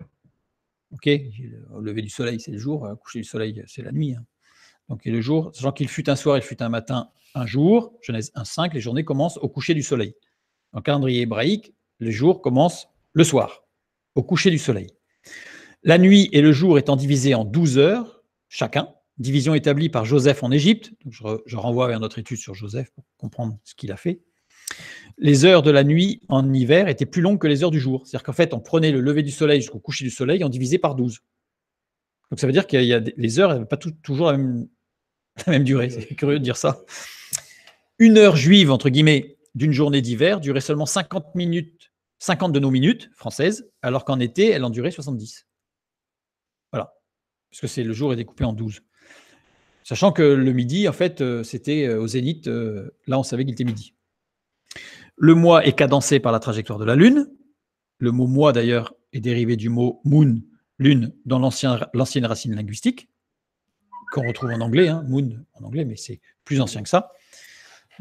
Speaker 1: Le lever du soleil, c'est le jour, le coucher du soleil, c'est la nuit. Hein. Donc, le jour, sachant qu'il fut un soir, il fut un matin, un jour, Genèse 1.5, les journées commencent au coucher du soleil. Dans le calendrier hébraïque, le jour commence le soir, au coucher du soleil. La nuit et le jour étant divisés en 12 heures chacun, division établie par Joseph en Égypte. je, renvoie vers notre étude sur Joseph pour comprendre ce qu'il a fait. Les heures de la nuit en hiver étaient plus longues que les heures du jour. C'est-à-dire qu'en fait, on prenait le lever du soleil jusqu'au coucher du soleil et on divisait par 12. Donc ça veut dire qu'il y les heures n'avaient pas toujours [LAUGHS] la même, durée. C'est curieux de dire ça. Une heure juive, entre guillemets, d'une journée d'hiver durait seulement 50 minutes, 50 de nos minutes françaises, alors qu'en été, elle en durait 70. Voilà. Puisque c'est le jour est découpé en 12. Sachant que le midi, en fait, euh, c'était euh, au zénith. Euh, là, on savait qu'il était midi. Le mois est cadencé par la trajectoire de la Lune. Le mot mois, d'ailleurs, est dérivé du mot moon, lune, dans l'ancienne racine linguistique, qu'on retrouve en anglais, hein, moon en anglais, mais c'est plus ancien que ça.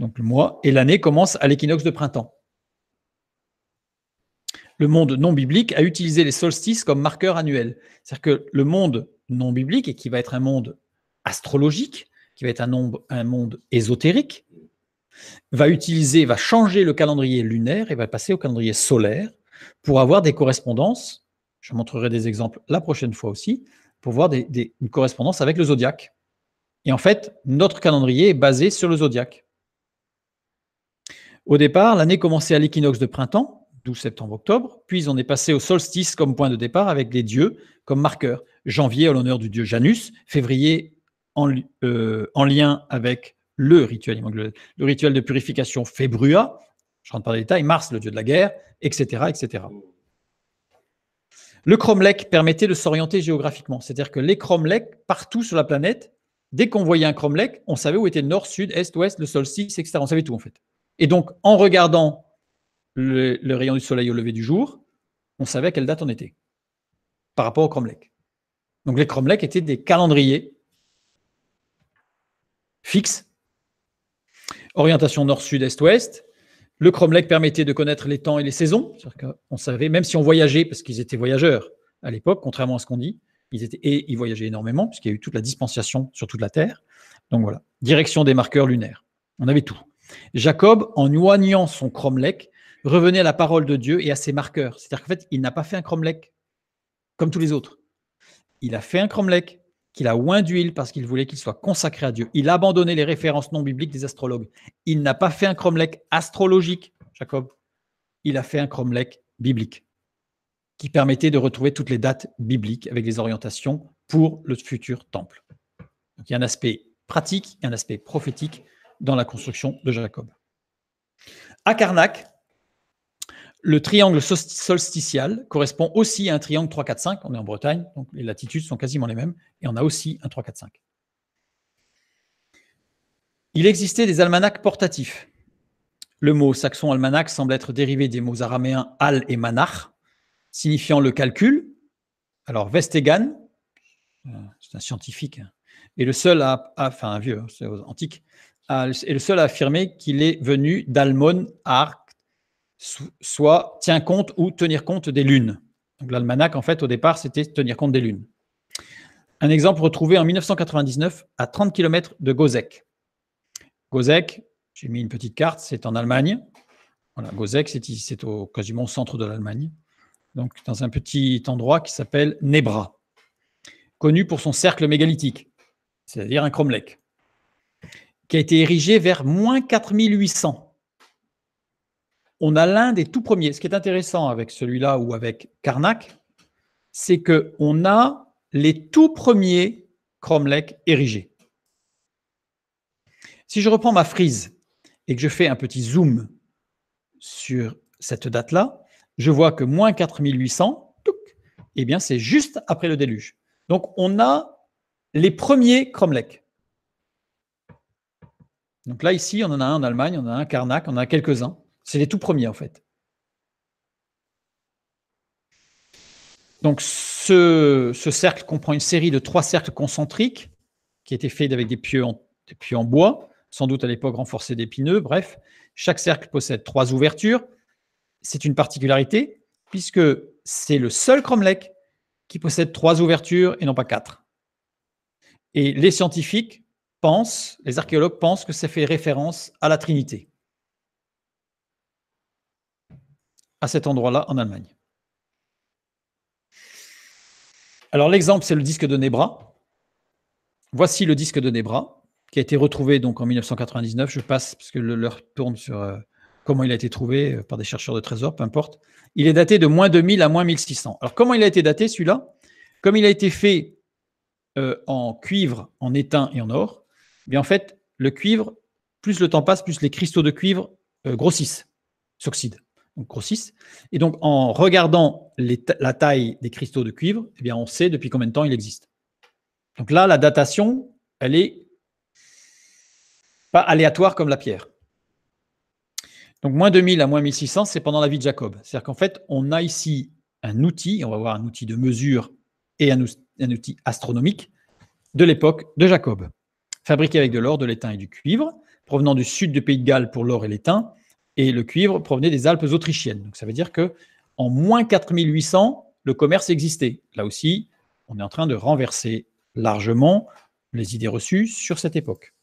Speaker 1: Donc le mois et l'année commencent à l'équinoxe de printemps. Le monde non biblique a utilisé les solstices comme marqueur annuel. C'est-à-dire que le monde non biblique, et qui va être un monde astrologique, qui va être un, monde ésotérique, va utiliser, va changer le calendrier lunaire et va passer au calendrier solaire pour avoir des correspondances. Je montrerai des exemples la prochaine fois aussi pour voir une correspondance avec le zodiaque. Et en fait, notre calendrier est basé sur le zodiaque. Au départ, l'année commençait à l'équinoxe de printemps, 12 septembre-octobre, puis on est passé au solstice comme point de départ avec les dieux comme marqueur. Janvier à l'honneur du dieu Janus, février euh, en, lien avec le rituel le, rituel de purification Fébrua, je ne rentre pas dans les détails, Mars, le dieu de la guerre, etc. etc. Le cromlech permettait de s'orienter géographiquement, c'est-à-dire que les cromlech, partout sur la planète, dès qu'on voyait un cromlech, on savait où était le nord, sud, est, ouest, le solstice, etc. On savait tout en fait. Et donc, en regardant le, rayon du soleil au lever du jour, on savait à quelle date on était par rapport au cromlech. Donc les cromlech étaient des calendriers fixe. Orientation nord-sud-est-ouest. Le cromlech permettait de connaître les temps et les saisons. On savait, même si on voyageait, parce qu'ils étaient voyageurs à l'époque, contrairement à ce qu'on dit, ils étaient, et ils voyageaient énormément, puisqu'il y a eu toute la dispensation sur toute la Terre. Donc voilà, direction des marqueurs lunaires. On avait tout. Jacob, en oignant son cromlech, revenait à la parole de Dieu et à ses marqueurs. C'est-à-dire qu'en fait, il n'a pas fait un cromlech comme tous les autres. Il a fait un cromlech qu'il a oint d'huile parce qu'il voulait qu'il soit consacré à Dieu. Il a abandonné les références non bibliques des astrologues. Il n'a pas fait un cromlech astrologique, Jacob. Il a fait un cromlech biblique qui permettait de retrouver toutes les dates bibliques avec des orientations pour le futur temple. il y a un aspect pratique et un aspect prophétique dans la construction de Jacob. À Karnak, le triangle solstitial correspond aussi à un triangle 3-4-5. On est en Bretagne, donc les latitudes sont quasiment les mêmes. Et on a aussi un 3-4-5. Il existait des almanachs portatifs. Le mot saxon almanach semble être dérivé des mots araméens al et manach, signifiant le calcul. Alors Vestegan, euh, c'est un scientifique, hein, est le seul à, enfin un vieux, hein, c'est antique, le seul à affirmer qu'il est venu d'Almon arc soit tient compte ou tenir compte des lunes. Donc l'almanach, en fait, au départ, c'était tenir compte des lunes. Un exemple retrouvé en 1999 à 30 km de Gozek. Gozek, j'ai mis une petite carte, c'est en Allemagne. Voilà, Gozek, c'est au centre de l'Allemagne. Donc dans un petit endroit qui s'appelle Nebra, connu pour son cercle mégalithique, c'est-à-dire un cromlech, qui a été érigé vers moins 4800 on a l'un des tout premiers. Ce qui est intéressant avec celui-là ou avec Karnak, c'est qu'on a les tout premiers cromlech érigés. Si je reprends ma frise et que je fais un petit zoom sur cette date-là, je vois que moins 4800, eh bien c'est juste après le déluge. Donc on a les premiers cromlech. Donc là, ici, on en a un en Allemagne, on en a un à Karnak, on en a quelques-uns. C'est les tout premiers, en fait. Donc, ce, cercle comprend une série de trois cercles concentriques qui étaient faits avec des pieux en, des pieux en bois, sans doute à l'époque renforcés d'épineux. Bref, chaque cercle possède trois ouvertures. C'est une particularité puisque c'est le seul cromlech qui possède trois ouvertures et non pas quatre. Et les scientifiques pensent, les archéologues pensent que ça fait référence à la Trinité. à cet endroit-là en Allemagne. Alors l'exemple, c'est le disque de Nebra. Voici le disque de Nebra, qui a été retrouvé donc en 1999. Je passe, parce que l'heure tourne sur euh, comment il a été trouvé euh, par des chercheurs de trésors, peu importe. Il est daté de moins 2000 à moins 1600. Alors comment il a été daté celui-là Comme il a été fait euh, en cuivre, en étain et en or, eh bien en fait, le cuivre, plus le temps passe, plus les cristaux de cuivre grossissent, s'oxydent donc grossissent. Et donc, en regardant la taille des cristaux de cuivre, eh bien, on sait depuis combien de temps il existe. Donc là, la datation, elle est pas aléatoire comme la pierre. Donc, moins 2000 à moins 1600, c'est pendant la vie de Jacob. C'est-à-dire qu'en fait, on a ici un outil, on va voir un outil de mesure et un, un outil astronomique de l'époque de Jacob. Fabriqué avec de l'or, de l'étain et du cuivre, provenant du sud du pays de Galles pour l'or et l'étain, et le cuivre provenait des Alpes autrichiennes. Donc ça veut dire que en moins 4800, le commerce existait. Là aussi, on est en train de renverser largement les idées reçues sur cette époque.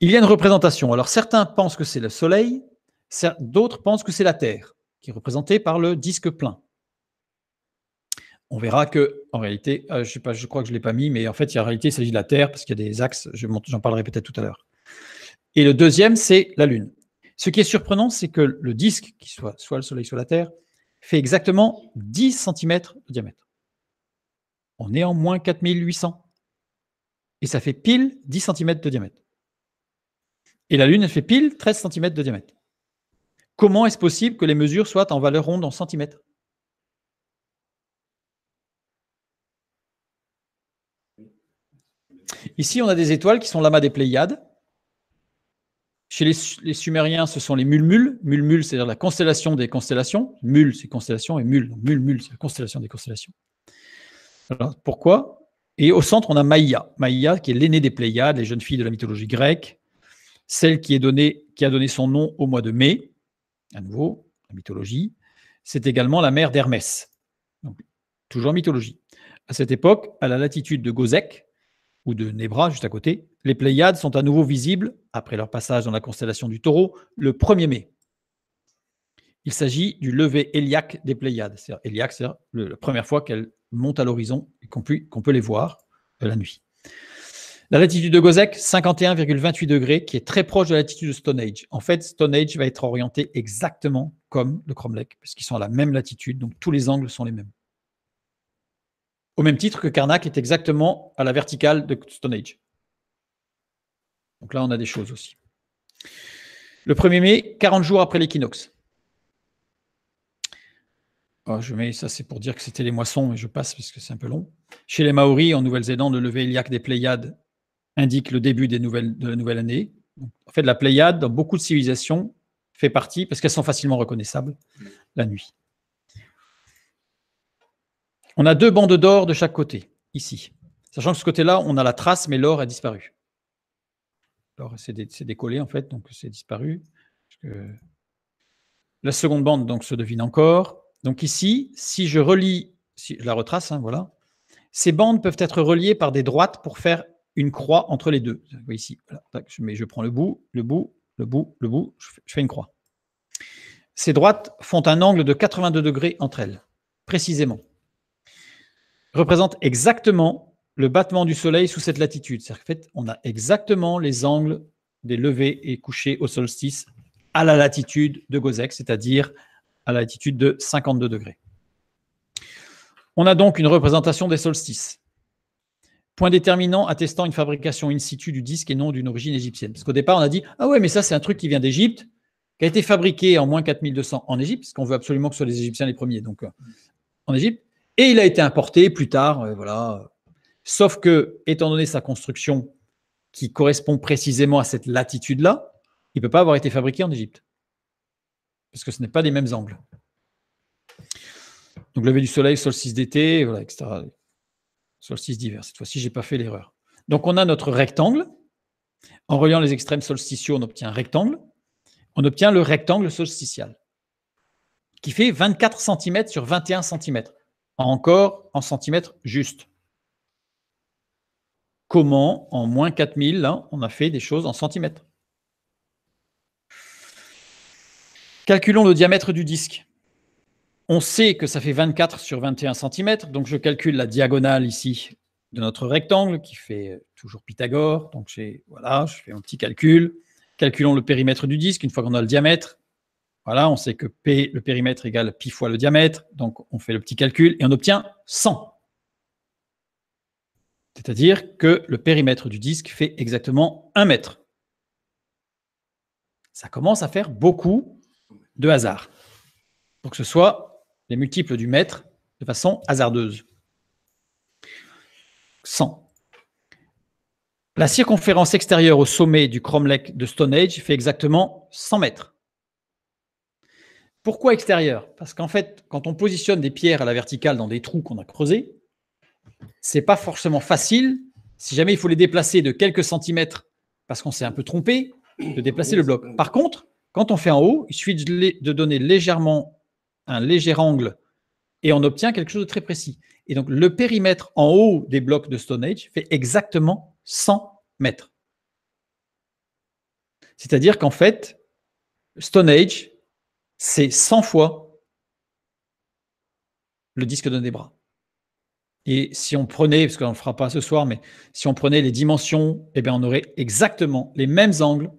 Speaker 1: Il y a une représentation. Alors certains pensent que c'est le Soleil, d'autres pensent que c'est la Terre, qui est représentée par le disque plein. On verra que, en réalité, euh, je, je crois que je ne l'ai pas mis, mais en fait, en réalité, il s'agit de la Terre, parce qu'il y a des axes, j'en parlerai peut-être tout à l'heure. Et le deuxième, c'est la Lune. Ce qui est surprenant, c'est que le disque, qui soit soit le Soleil, soit la Terre, fait exactement 10 cm de diamètre. On est en moins 4800. Et ça fait pile 10 cm de diamètre. Et la Lune, elle fait pile 13 cm de diamètre. Comment est-ce possible que les mesures soient en valeur ronde en centimètres Ici, on a des étoiles qui sont l'amas des Pléiades. Chez les, Sumériens, ce sont les mulmules. Mulmul, c'est-à-dire la constellation des constellations. Mul, c'est constellation, et mul, donc mulmul, c'est la constellation des constellations. Alors, pourquoi Et au centre, on a Maïa. Maïa, qui est l'aînée des Pléiades, les jeunes filles de la mythologie grecque, celle qui, qui a donné son nom au mois de mai, à nouveau, la mythologie. C'est également la mère d'Hermès, toujours mythologie. À cette époque, à la latitude de Gozek, ou de Nebra, juste à côté, les Pléiades sont à nouveau visibles, après leur passage dans la constellation du taureau, le 1er mai. Il s'agit du lever Héliac des Pléiades. C'est-à-dire, Héliac, c'est la première fois qu'elles montent à l'horizon et qu'on peut, les voir euh, la nuit. La latitude de Gozek, 51,28 degrés, qui est très proche de la latitude de Stone Age. En fait, Stone Age va être orienté exactement comme le Cromlech, puisqu'ils sont à la même latitude, donc tous les angles sont les mêmes. Au même titre que Karnak est exactement à la verticale de Stone Age. Donc là, on a des choses aussi. Le 1er mai, 40 jours après l'équinoxe. Ah, je mets ça, c'est pour dire que c'était les moissons, mais je passe parce que c'est un peu long. Chez les Maoris, en Nouvelle-Zélande, le lever iliaque des Pléiades indique le début de la nouvelle année. en fait, la Pléiade, dans beaucoup de civilisations, fait partie, parce qu'elles sont facilement reconnaissables, mmh. la nuit. On a deux bandes d'or de chaque côté, ici. Sachant que ce côté-là, on a la trace, mais l'or a disparu. L'or s'est décollé, en fait, donc c'est disparu. La seconde bande donc, se devine encore. Donc ici, si je relie, si je la retrace, hein, voilà, ces bandes peuvent être reliées par des droites pour faire une croix entre les deux. ici, je, prends le bout, le bout, le bout, le bout, je fais une croix. Ces droites font un angle de 82 degrés entre elles, précisément représente exactement le battement du soleil sous cette latitude. C'est-à-dire qu'en fait, on a exactement les angles des levées et couchées au solstice à la latitude de Gozek, c'est-à-dire à la latitude de 52 degrés. On a donc une représentation des solstices. Point déterminant attestant une fabrication in situ du disque et non d'une origine égyptienne. Parce qu'au départ, on a dit Ah ouais, mais ça, c'est un truc qui vient d'Égypte, qui a été fabriqué en moins 4200 en Égypte, parce qu'on veut absolument que ce soit les Égyptiens les premiers. Donc, euh, en Égypte, et il a été importé plus tard, euh, voilà. Sauf que, étant donné sa construction qui correspond précisément à cette latitude-là, il ne peut pas avoir été fabriqué en Égypte. Parce que ce n'est pas les mêmes angles. Donc, lever du soleil, solstice d'été, voilà, etc. Solstice d'hiver. Cette fois-ci, je n'ai pas fait l'erreur. Donc, on a notre rectangle. En reliant les extrêmes solsticiaux, on obtient un rectangle. On obtient le rectangle solsticial, qui fait 24 cm sur 21 cm encore en centimètres juste. Comment en moins 4000, hein, on a fait des choses en centimètres Calculons le diamètre du disque. On sait que ça fait 24 sur 21 cm, donc je calcule la diagonale ici de notre rectangle qui fait euh, toujours Pythagore. Donc voilà, je fais un petit calcul. Calculons le périmètre du disque une fois qu'on a le diamètre. Voilà, on sait que P, le périmètre égale pi fois le diamètre, donc on fait le petit calcul et on obtient 100. C'est-à-dire que le périmètre du disque fait exactement 1 mètre. Ça commence à faire beaucoup de hasard. Pour que ce soit les multiples du mètre de façon hasardeuse. 100. La circonférence extérieure au sommet du cromlech de Stone fait exactement 100 mètres. Pourquoi extérieur Parce qu'en fait, quand on positionne des pierres à la verticale dans des trous qu'on a creusés, c'est pas forcément facile. Si jamais il faut les déplacer de quelques centimètres parce qu'on s'est un peu trompé, de déplacer le bloc. Par contre, quand on fait en haut, il suffit de donner légèrement un léger angle et on obtient quelque chose de très précis. Et donc, le périmètre en haut des blocs de Stone Age fait exactement 100 mètres. C'est-à-dire qu'en fait, Stone Age c'est 100 fois le disque de des Et si on prenait, parce qu'on ne le fera pas ce soir, mais si on prenait les dimensions, eh bien on aurait exactement les mêmes angles,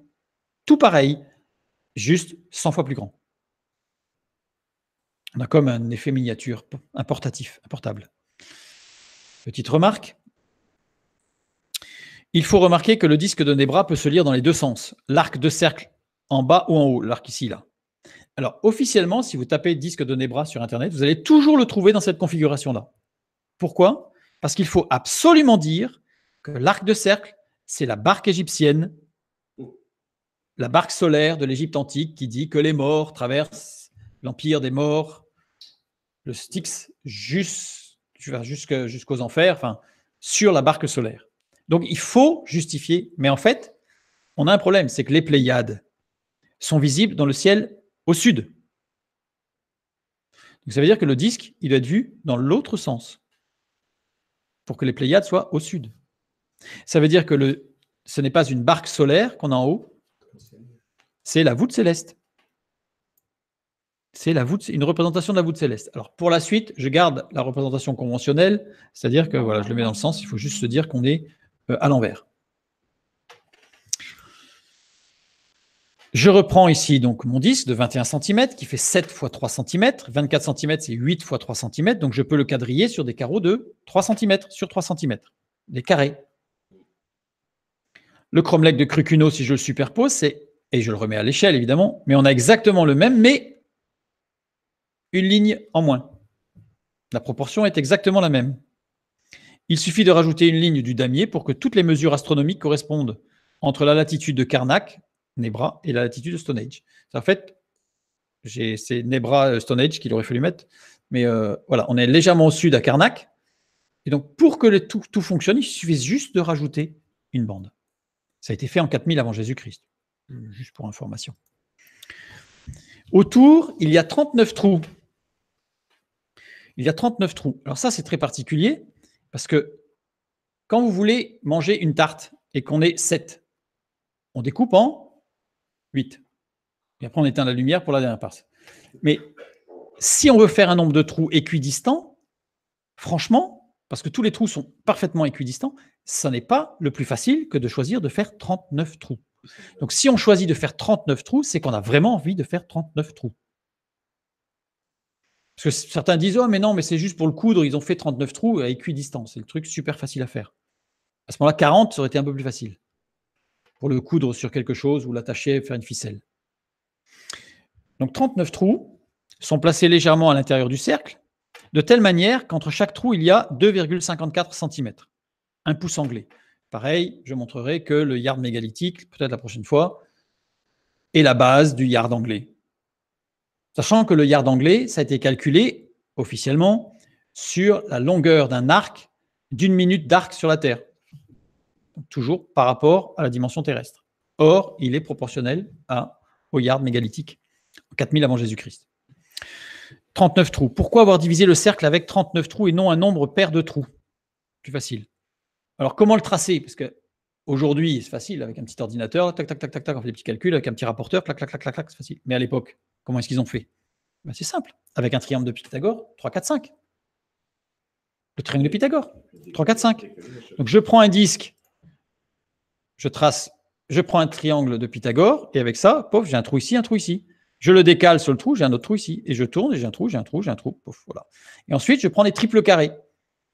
Speaker 1: tout pareil, juste 100 fois plus grand. On a comme un effet miniature, un portatif, un portable. Petite remarque. Il faut remarquer que le disque de Nebra peut se lire dans les deux sens, l'arc de cercle en bas ou en haut, l'arc ici, là. Alors, officiellement, si vous tapez disque de Nebra sur Internet, vous allez toujours le trouver dans cette configuration-là. Pourquoi Parce qu'il faut absolument dire que l'arc de cercle, c'est la barque égyptienne, la barque solaire de l'Égypte antique qui dit que les morts traversent l'empire des morts, le Styx, jusqu'aux enfers, enfin, sur la barque solaire. Donc, il faut justifier. Mais en fait, on a un problème, c'est que les Pléiades sont visibles dans le ciel au sud. Donc ça veut dire que le disque, il être vu dans l'autre sens pour que les Pléiades soient au sud. Ça veut dire que le, ce n'est pas une barque solaire qu'on a en haut, c'est la voûte céleste. C'est la voûte, une représentation de la voûte céleste. Alors pour la suite, je garde la représentation conventionnelle, c'est-à-dire que voilà, je le mets dans le sens, il faut juste se dire qu'on est euh, à l'envers. Je reprends ici donc mon 10 de 21 cm qui fait 7 x 3 cm. 24 cm, c'est 8 x 3 cm. Donc je peux le quadriller sur des carreaux de 3 cm sur 3 cm, des carrés. Le cromlech de Crucuno, si je le superpose, c'est, et je le remets à l'échelle évidemment, mais on a exactement le même, mais une ligne en moins. La proportion est exactement la même. Il suffit de rajouter une ligne du damier pour que toutes les mesures astronomiques correspondent entre la latitude de Karnak, Nebra et la latitude de Stone Age. En fait, c'est Nebra euh, Stone Age qu'il aurait fallu mettre. Mais euh, voilà, on est légèrement au sud à Karnak. Et donc, pour que tout, tout, fonctionne, il suffit juste de rajouter une bande. Ça a été fait en 4000 avant Jésus-Christ, euh, juste pour information. Autour, il y a 39 trous. Il y a 39 trous. Alors ça, c'est très particulier, parce que quand vous voulez manger une tarte et qu'on est 7, on découpe en 8. Et après, on éteint la lumière pour la dernière passe. Mais si on veut faire un nombre de trous équidistants, franchement, parce que tous les trous sont parfaitement équidistants, ça n'est pas le plus facile que de choisir de faire 39 trous. Donc si on choisit de faire 39 trous, c'est qu'on a vraiment envie de faire 39 trous. Parce que certains disent Oh, mais non, mais c'est juste pour le coudre, ils ont fait 39 trous à euh, équidistance. C'est le truc super facile à faire. À ce moment-là, 40, ça aurait été un peu plus facile pour le coudre sur quelque chose ou l'attacher, faire une ficelle. Donc 39 trous sont placés légèrement à l'intérieur du cercle, de telle manière qu'entre chaque trou, il y a 2,54 cm, un pouce anglais. Pareil, je montrerai que le yard mégalithique, peut-être la prochaine fois, est la base du yard anglais. Sachant que le yard anglais, ça a été calculé officiellement sur la longueur d'un arc d'une minute d'arc sur la Terre toujours par rapport à la dimension terrestre. Or, il est proportionnel au yard mégalithique, 4000 avant Jésus-Christ. 39 trous. Pourquoi avoir divisé le cercle avec 39 trous et non un nombre pair de trous Plus facile. Alors, comment le tracer Parce que aujourd'hui, c'est facile avec un petit ordinateur, tac, tac, tac, tac, on fait des petits calculs, avec un petit rapporteur, clac, clac, clac, clac, c'est facile. Mais à l'époque, comment est-ce qu'ils ont fait ben, C'est simple. Avec un triangle de Pythagore, 3, 4, 5. Le triangle de Pythagore, 3, 4, 5. Donc, je prends un disque je trace, je prends un triangle de Pythagore et avec ça, pof, j'ai un trou ici, un trou ici. Je le décale sur le trou, j'ai un autre trou ici. Et je tourne et j'ai un trou, j'ai un trou, j'ai un trou, voilà. Et ensuite, je prends des triples carrés.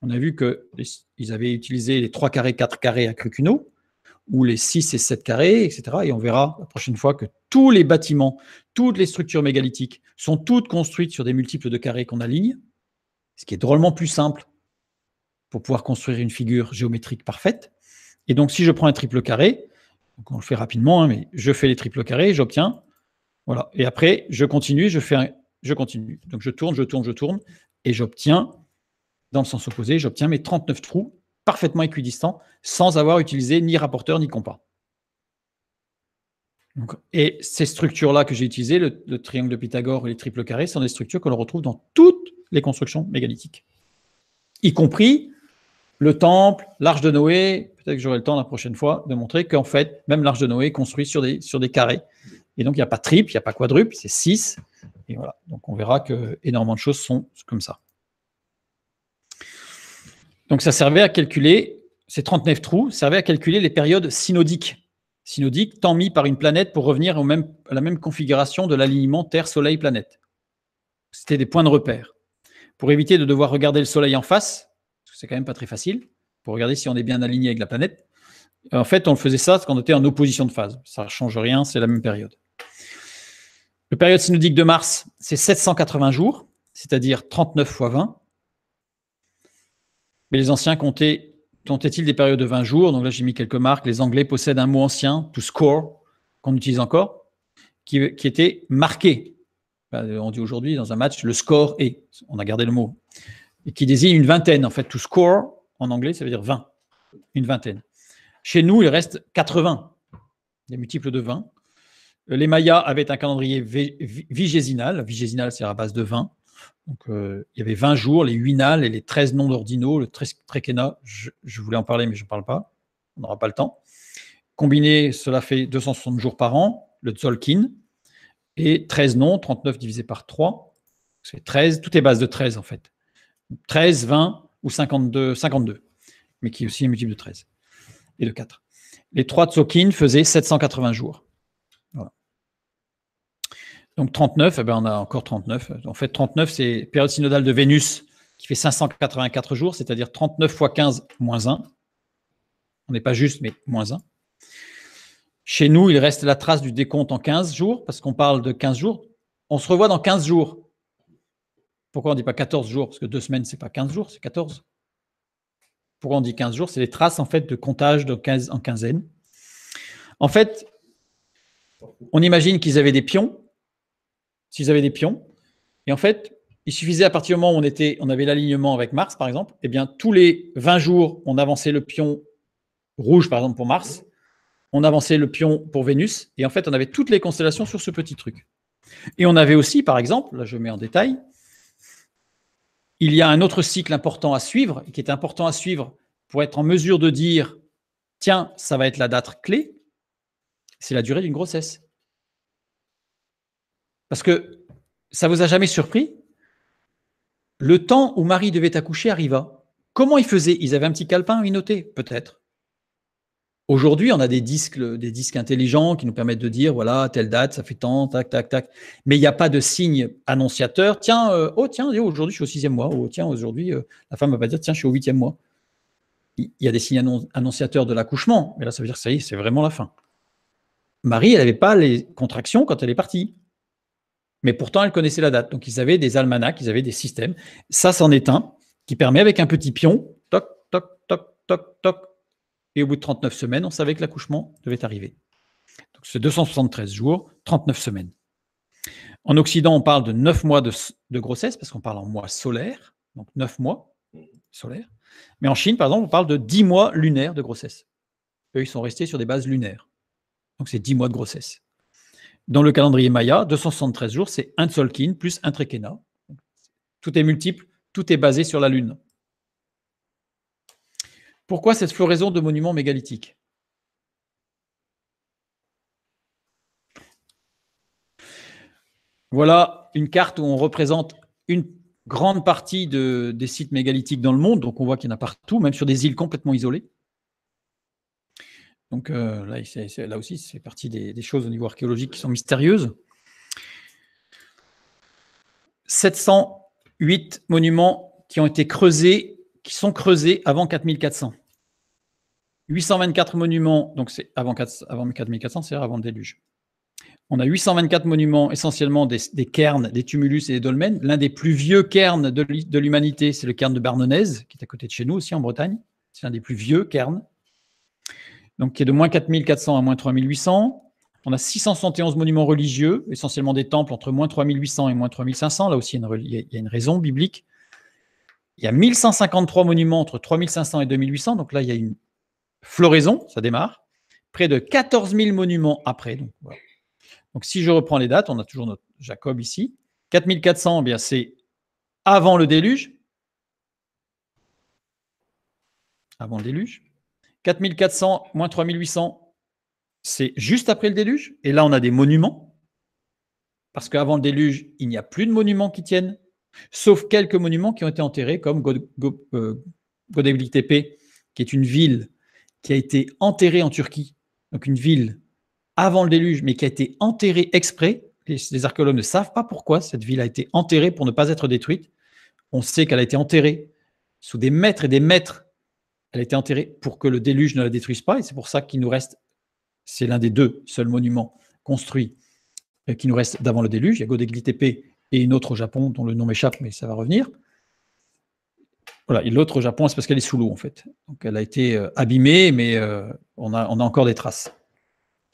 Speaker 1: On a vu qu'ils avaient utilisé les 3 carrés, 4 carrés à Crucuno, ou les 6 et 7 carrés, etc. Et on verra la prochaine fois que tous les bâtiments, toutes les structures mégalithiques sont toutes construites sur des multiples de carrés qu'on aligne, ce qui est drôlement plus simple pour pouvoir construire une figure géométrique parfaite. Et donc, si je prends un triple carré, on le fait rapidement, hein, mais je fais les triples carrés, j'obtiens. Voilà. Et après, je continue, je fais je continue. Donc, je tourne, je tourne, je tourne, et j'obtiens, dans le sens opposé, j'obtiens mes 39 trous parfaitement équidistants, sans avoir utilisé ni rapporteur ni compas. et ces structures-là que j'ai utilisées, le, triangle de Pythagore et les triples carrés, sont des structures que l'on retrouve dans toutes les constructions mégalithiques, y compris le temple, l'arche de Noé. Peut-être que j'aurai le temps la prochaine fois de montrer qu'en fait, même l'arche de Noé est construite sur des, sur des carrés. Et donc, il n'y a pas triple, il n'y a pas quadruple, c'est 6. Et voilà. Donc, on verra que énormément de choses sont comme ça. Donc, ça servait à calculer, ces 39 trous servaient à calculer les périodes synodiques. Synodiques, temps mis par une planète pour revenir au même, à la même configuration de l'alignement Terre-Soleil-Planète. C'était des points de repère. Pour éviter de devoir regarder le Soleil en face, c'est quand même pas très facile, pour regarder si on est bien aligné avec la planète. En fait, on le faisait ça parce qu'on était en opposition de phase. Ça ne change rien, c'est la même période. Le période synodique de Mars, c'est 780 jours, c'est-à-dire 39 fois 20. Mais les anciens comptaient, comptaient-ils des périodes de 20 jours Donc là, j'ai mis quelques marques. Les Anglais possèdent un mot ancien, to score, qu'on utilise encore, qui était marqué. Bah, on dit aujourd'hui dans un match, le score est. On a gardé le mot qui désigne une vingtaine. En fait, to score, en anglais, ça veut dire 20, une vingtaine. Chez nous, il reste 80, des multiples de 20. Euh, les Mayas avaient un calendrier vigésinal. Vigésinal, c'est à base de 20. Donc, euh, il y avait 20 jours, les huinales et les 13 noms d'ordinaux, le trekena, je, voulais en parler, mais je ne parle pas. On n'aura pas le temps. Combiné, cela fait 260 jours par an, le tzolkin, et 13 noms, 39 divisé par 3, c'est 13. Tout est base de 13, en fait. 13, 20 ou 52, mais qui est aussi un multiple de 13 et de 4. Les trois Tsokin faisaient 780 jours. Donc 39, eh ben, on a encore 39. En fait, 39, c'est période synodale de Vénus qui fait 584 jours, c'est-à-dire 39 fois 15 moins 1. On n'est pas juste, mais moins 1. Chez nous, il reste la trace du décompte en 15 jours, parce qu'on parle de 15 jours. On se revoit dans 15 jours. Pourquoi on ne dit pas 14 jours Parce que deux semaines, ce n'est pas 15 jours, c'est 14. Pourquoi on dit 15 jours C'est les traces en fait de comptage de 15, en quinzaine. En fait, on imagine qu'ils avaient des pions, s'ils avaient des pions, et en fait, il suffisait à partir du moment où on, était, on avait l'alignement avec Mars, par exemple, eh bien, tous les 20 jours, on avançait le pion rouge, par exemple, pour Mars, on avançait le pion pour Vénus, et en fait, on avait toutes les constellations sur ce petit truc. Et on avait aussi, par exemple, là je mets en détail, il y a un autre cycle important à suivre, qui est important à suivre pour être en mesure de dire, tiens, ça va être la date clé, c'est la durée d'une grossesse. Parce que ça vous a jamais surpris Le temps où Marie devait accoucher arriva. Comment ils faisaient Ils avaient un petit calepin, ils notaient, peut-être. Aujourd'hui, on a des disques, intelligents qui nous permettent de dire, voilà, telle date, ça fait tant, tac, tac, tac. Mais il n'y a pas de signe annonciateur. Tiens, euh, oh, tiens, aujourd'hui, je suis au sixième mois. Oh, tiens, aujourd'hui, euh, la femme va pas dire, tiens, je suis au huitième mois. Il y a des signes annonciateurs de l'accouchement. Mais là, ça veut dire que ça y est, c'est vraiment la fin. Marie, elle n'avait pas les contractions quand elle est partie. Mais pourtant, elle connaissait la date. Donc, ils avaient des almanachs, ils avaient des systèmes. Ça, c'en est un qui permet, avec un petit pion, toc, toc, toc, toc, toc, et au bout de 39 semaines, on savait que l'accouchement devait arriver. Donc c'est 273 jours, 39 semaines. En Occident, on parle de 9 mois de, grossesse, parce qu'on parle en mois solaire, donc 9 mois solaire. Mais en Chine, par exemple, on parle de 10 mois lunaires de grossesse. Eux, ils sont restés sur des bases lunaires. Donc c'est 10 mois de grossesse. Dans le calendrier Maya, 273 jours, c'est un Tzolkin plus un Trekena. Tout est multiple, tout est basé sur la Lune. Pourquoi cette floraison de monuments mégalithiques Voilà une carte où on représente une grande partie des sites mégalithiques dans le monde. Donc on voit qu'il y en a partout, même sur des îles complètement isolées. Donc euh, là, là, aussi, c'est partie des, des, choses au niveau archéologique qui sont mystérieuses. 708 monuments qui ont été creusés, qui sont creusés avant 4400. 824 monuments, donc c'est avant, 4400, c'est-à-dire avant le déluge. On a 824 monuments, essentiellement des, des cairns, des tumulus et des dolmens. L'un des plus vieux cairns de l'humanité, c'est le cairn de Barnenez, qui est à côté de chez nous aussi en Bretagne. C'est l'un des plus vieux cairns, donc qui est de moins 4400 à moins 3800. On a 671 monuments religieux, essentiellement des temples entre moins 3800 et moins 3500. Là aussi, il y a une raison biblique. Il y a 1153 monuments entre 3500 et 2800. Donc là, il y a une floraison, ça démarre. Près de 14 000 monuments après. Donc, si je reprends les dates, on a toujours notre Jacob ici. 4400, 400, eh bien c'est avant le déluge. Avant le déluge. 4400 moins 3800, c'est juste après le déluge. Et là, on a des monuments. Parce qu'avant le déluge, il n'y a plus de monuments qui tiennent, sauf quelques monuments qui ont été enterrés, comme euh, Godevlitepe, qui est une ville qui a été enterrée en Turquie, donc une ville avant le déluge, mais qui a été enterrée exprès. Les, archéologues ne savent pas pourquoi cette ville a été enterrée pour ne pas être détruite. On sait qu'elle a été enterrée sous des mètres et des mètres. Elle a été enterrée pour que le déluge ne la détruise pas, et c'est pour ça qu'il nous reste, c'est l'un des deux seuls monuments construits euh, qui nous reste d'avant le déluge. Il y a Godegli Tepe et une autre au Japon dont le nom m'échappe, mais ça va revenir et l'autre au Japon, c'est parce qu'elle est sous l'eau, en fait. Donc elle a été euh, abîmée, mais euh, on, a, encore des traces.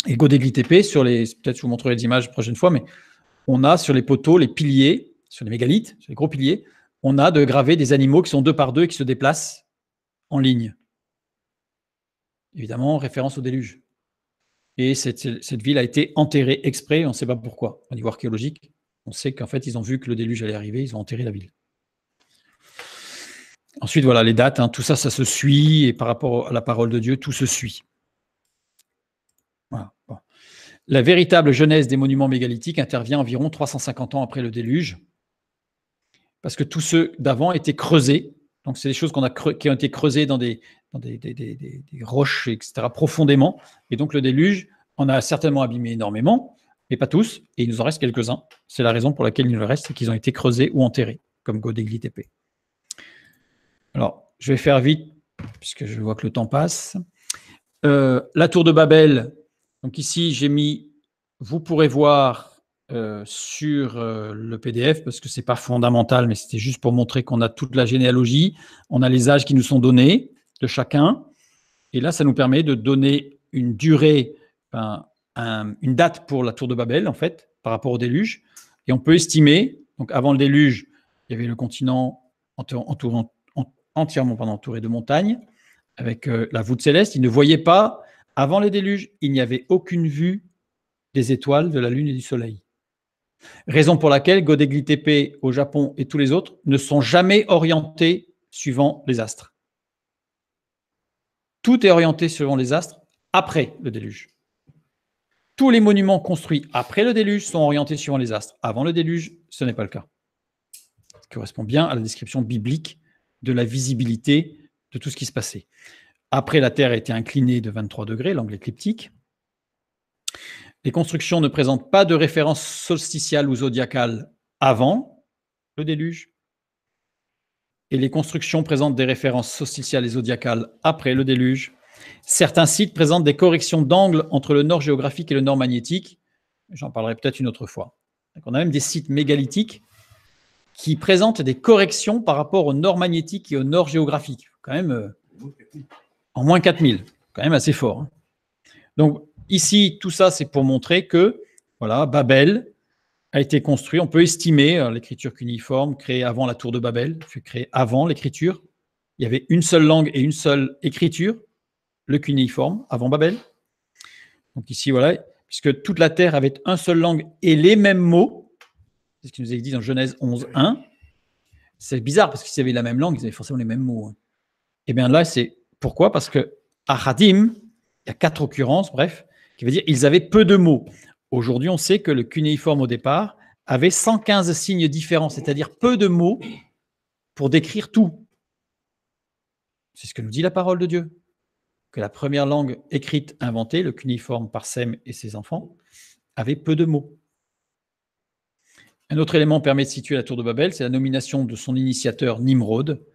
Speaker 1: Et Godegli sur les. Peut-être je vous montrerai les images la prochaine fois, mais on a sur les poteaux, les piliers, sur les mégalithes, sur les gros piliers, on a de gravés des animaux qui sont deux par deux et qui se déplacent en ligne. Évidemment, référence au déluge. Et cette, cette ville a été enterrée exprès, on ne sait pas pourquoi, au niveau archéologique. On sait qu'en fait, ils ont vu que le déluge allait arriver, ils ont enterré la ville. Ensuite, voilà les dates, hein. tout ça, ça se suit, et par rapport à la parole de Dieu, tout se suit. La véritable genèse des monuments mégalithiques intervient environ 350 ans après le déluge, parce que tous ceux d'avant étaient creusés. Donc, c'est des choses qu'on a qui ont été creusées dans des, roches, etc., profondément. Et donc, le déluge en a certainement abîmé énormément, mais pas tous, et il nous en reste quelques-uns. C'est la raison pour laquelle il nous reste, c'est qu'ils ont été creusés ou enterrés, comme Godegli Tepe. Alors, je vais faire vite, puisque je vois que le temps passe. Euh, la tour de Babel. Donc ici, j'ai mis, vous pourrez voir euh, sur euh, le PDF, parce que ce n'est pas fondamental, mais c'était juste pour montrer qu'on a toute la généalogie, on a les âges qui nous sont donnés de chacun. Et là, ça nous permet de donner une durée, ben, une date pour la tour de Babel, en fait, par rapport au déluge. Et on peut estimer, donc avant le déluge, il y avait le continent entourant entièrement entouré de montagnes, avec euh, la voûte céleste. Il ne voyait pas, avant les déluges, il n'y avait aucune vue des étoiles, de la lune et du soleil. Raison pour laquelle Godegli Tepe au Japon et tous les autres ne sont jamais orientés suivant les astres. Tout est orienté suivant les astres après le déluge. Tous les monuments construits après le déluge sont orientés suivant les astres. Avant le déluge, ce n'est pas le cas. Ce correspond bien à la description biblique de la visibilité de tout ce qui se passait. Après, la Terre a été inclinée de 23 degrés, l'angle écliptique. Les constructions ne présentent pas de références solsticiales ou zodiacales avant le déluge. Et les constructions présentent des références solsticiales et zodiacales après le déluge. Certains sites présentent des corrections d'angle entre le nord géographique et le nord magnétique. J'en parlerai peut-être une autre fois. on a même des sites mégalithiques qui présente des corrections par rapport au nord magnétique et au nord géographique. Quand même, euh, en moins 4000, quand même assez fort. Hein. Donc ici, tout ça, c'est pour montrer que voilà, Babel a été construit. On peut estimer euh, l'écriture cuniforme créée avant la tour de Babel, fut créée avant l'écriture. Il y avait une seule langue et une seule écriture, le cuniforme, avant Babel. Donc ici, voilà, puisque toute la terre avait un seul langue et les mêmes mots, c'est ce qu'il nous a dit dans Genèse 11, 1. C'est bizarre parce qu'ils avaient la même langue, ils avaient forcément les mêmes mots. Et hein. eh bien là, c'est pourquoi Parce que Hadim, il y a quatre occurrences, bref, qui veut dire ils avaient peu de mots. Aujourd'hui, on sait que le cunéiforme au départ avait 115 signes différents, c'est-à-dire peu de mots pour décrire tout. C'est ce que nous dit la parole de Dieu. Que la première langue écrite inventée, le cunéiforme par Sem et ses enfants, avait peu de mots. Un autre élément permet de situer la tour de Babel, c'est la nomination de son initiateur Nimrod.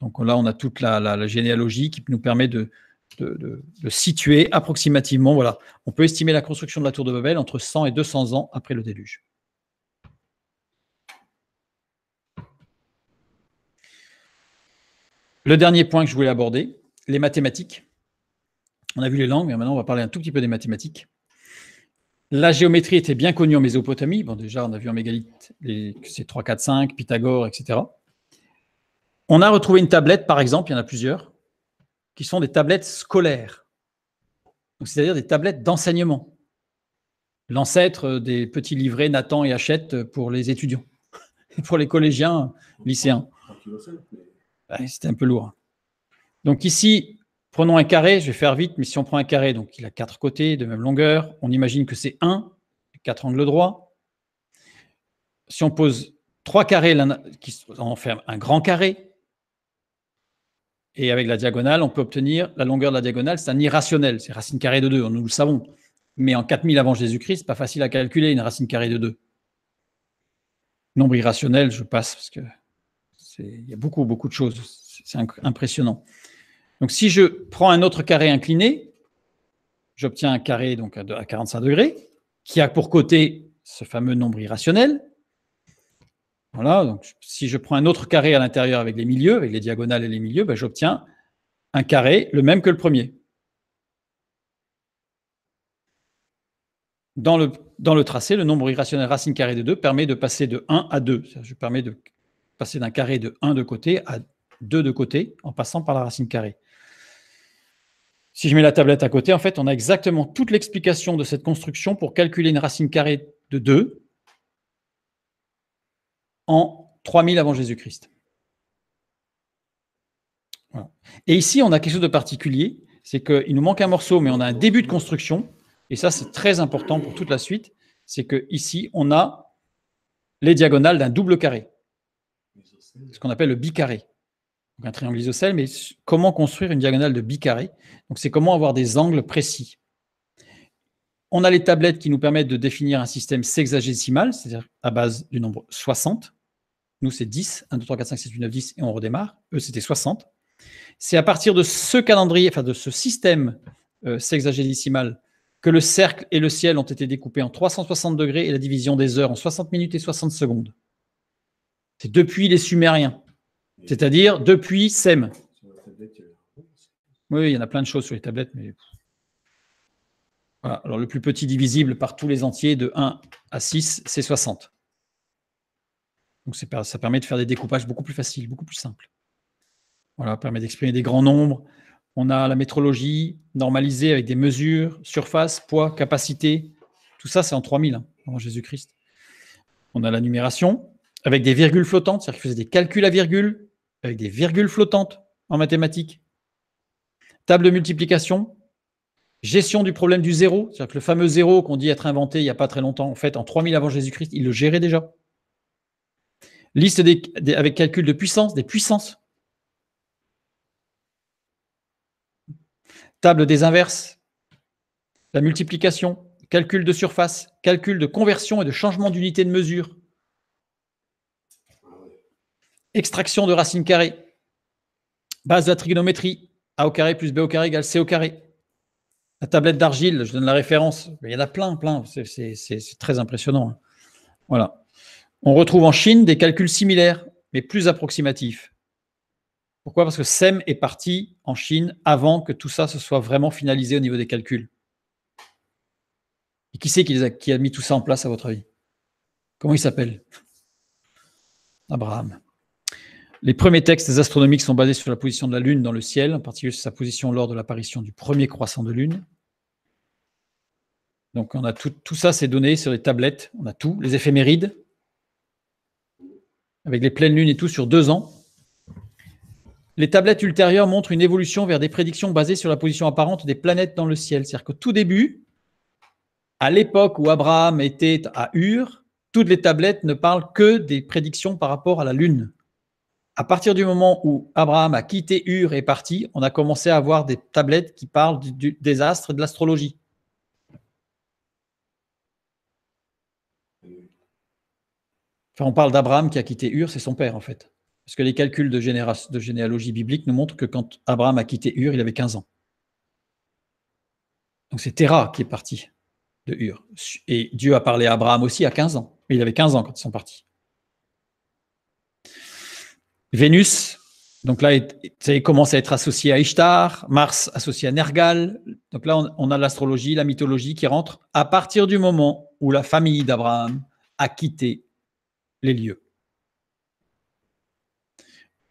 Speaker 1: Donc là, on a toute la, généalogie qui nous permet de, situer approximativement. Voilà, on peut estimer la construction de la tour de Babel entre 100 et 200 ans après le déluge. Le dernier point que je voulais aborder, les mathématiques. On a vu les langues, mais maintenant on va parler un tout petit peu des mathématiques. La géométrie était bien connue en Mésopotamie. Bon, déjà, on a vu en Mégalithes, les, c'est 3, 4, 5, Pythagore, etc. On a retrouvé une tablette, par exemple, il y en a plusieurs, qui sont des tablettes scolaires, c'est-à-dire des tablettes d'enseignement. L'ancêtre euh, des petits livrets Nathan et Hachette euh, pour les étudiants, [LAUGHS] pour les collégiens, lycéens. C'était un peu lourd. Donc ici, Prenons un carré, je vais faire vite, mais si on prend un carré, donc il a quatre côtés de même longueur, on imagine que c'est 1, quatre angles droits. Si on pose trois carrés, on en fait un grand carré, et avec la diagonale, on peut obtenir la longueur de la diagonale, c'est un irrationnel, c'est racine carrée de 2, nous le savons. Mais en 4000 avant Jésus-Christ, pas facile à calculer une racine carrée de 2. Nombre irrationnel, je passe parce qu'il y a beaucoup, beaucoup de choses. C'est impressionnant. Donc si je prends un autre carré incliné, j'obtiens un carré donc à 45 degrés qui a pour côté ce fameux nombre irrationnel. Voilà, donc si je prends un autre carré à l'intérieur avec les milieux, avec les diagonales et les milieux, ben, j'obtiens un carré le même que le premier. Dans le, dans le, tracé, le nombre irrationnel racine carrée de 2 permet de passer de 1 à 2. Je permet de passer d'un carré de 1 de côté à 2 de côté en passant par la racine carrée. Si je mets la tablette à côté, en fait, on a exactement toute l'explication de cette construction pour calculer une racine carrée de 2 en 3000 avant Jésus-Christ. Et ici, on a quelque chose de particulier, c'est qu'il nous manque un morceau, mais on a un début de construction, et ça, c'est très important pour toute la suite, c'est qu'ici, on a les diagonales d'un double carré, ce qu'on appelle le bicarré donc un triangle isocèle, mais comment construire une diagonale de bicarré. Donc c'est comment avoir des angles précis. On a les tablettes qui nous permettent de définir un système sexagésimal, c'est-à-dire à base du nombre 60. Nous, c'est 10, 1, 2, 3, 4, 5, 6, 8, 9, 10, et on redémarre. Eux, c'était 60. C'est à partir de ce calendrier, enfin de ce système euh, sexagésimal, que le cercle et le ciel ont été découpés en 360 degrés et la division des heures en 60 minutes et 60 secondes. C'est depuis les Sumériens. C'est-à-dire depuis e SEM. Oui, il y en a plein de choses sur les tablettes, mais. Alors, le plus petit divisible par tous les entiers de 1 à 6, c'est 60. Donc, ça permet de faire des découpages beaucoup plus faciles, beaucoup plus simples. Voilà, permet d'exprimer des grands nombres. On a la métrologie normalisée avec des mesures, surface, poids, capacité. Tout ça, c'est en 3000 avant hein, Jésus-Christ. On a la numération avec des virgules flottantes, c'est-à-dire qu'il faisait des calculs à virgule, avec des virgules flottantes en mathématiques. Table de multiplication, gestion du problème du zéro, c'est-à-dire que le fameux zéro qu'on dit être inventé il n'y a pas très longtemps, en fait, en 3000 avant Jésus-Christ, il le gérait déjà. Liste avec calcul de puissance, des puissances. Table des inverses, la multiplication, calcul de surface, calcul de conversion et de changement d'unité de mesure, Extraction de racine carrée. Base de la trigonométrie. A au carré plus B au carré égale C au carré. La tablette d'argile, je donne la référence. il y en a plein, plein. C'est très impressionnant. Hein. Voilà. On retrouve en Chine des calculs similaires, mais plus approximatifs. Pourquoi Parce que SEM est parti en Chine avant que tout ça se soit vraiment finalisé au niveau des calculs. Et qui c'est qui, qui, a mis tout ça en place, à votre avis Comment il s'appelle Abraham. Les premiers textes astronomiques sont basés sur la position de la Lune dans le ciel, en particulier sur sa position lors de l'apparition du premier croissant de Lune. Donc on a tout, ça, c'est donné sur les tablettes, on a tout, les éphémérides, avec les pleines lunes et tout sur deux ans. Les tablettes ultérieures montrent une évolution vers des prédictions basées sur la position apparente des planètes dans le ciel. C'est-à-dire qu'au tout début, à l'époque où Abraham était à Ur, toutes les tablettes ne parlent que des prédictions par rapport à la Lune à partir du moment où Abraham a quitté Ur et est parti, on a commencé à avoir des tablettes qui parlent du, désastre et de l'astrologie. on parle d'Abraham qui a quitté Ur, c'est son père en fait. Parce que les calculs de, de généalogie biblique nous montrent que quand Abraham a quitté Ur, il avait 15 ans. Donc c'est Terah qui est parti de Ur. Et Dieu a parlé à Abraham aussi à 15 ans. Mais Il avait 15 ans quand ils sont partis. Vénus, donc là, commence à être associé à Ishtar, Mars associé à Nergal. Donc là, on, a l'astrologie, la mythologie qui rentre à partir du moment où la famille d'Abraham a quitté les lieux.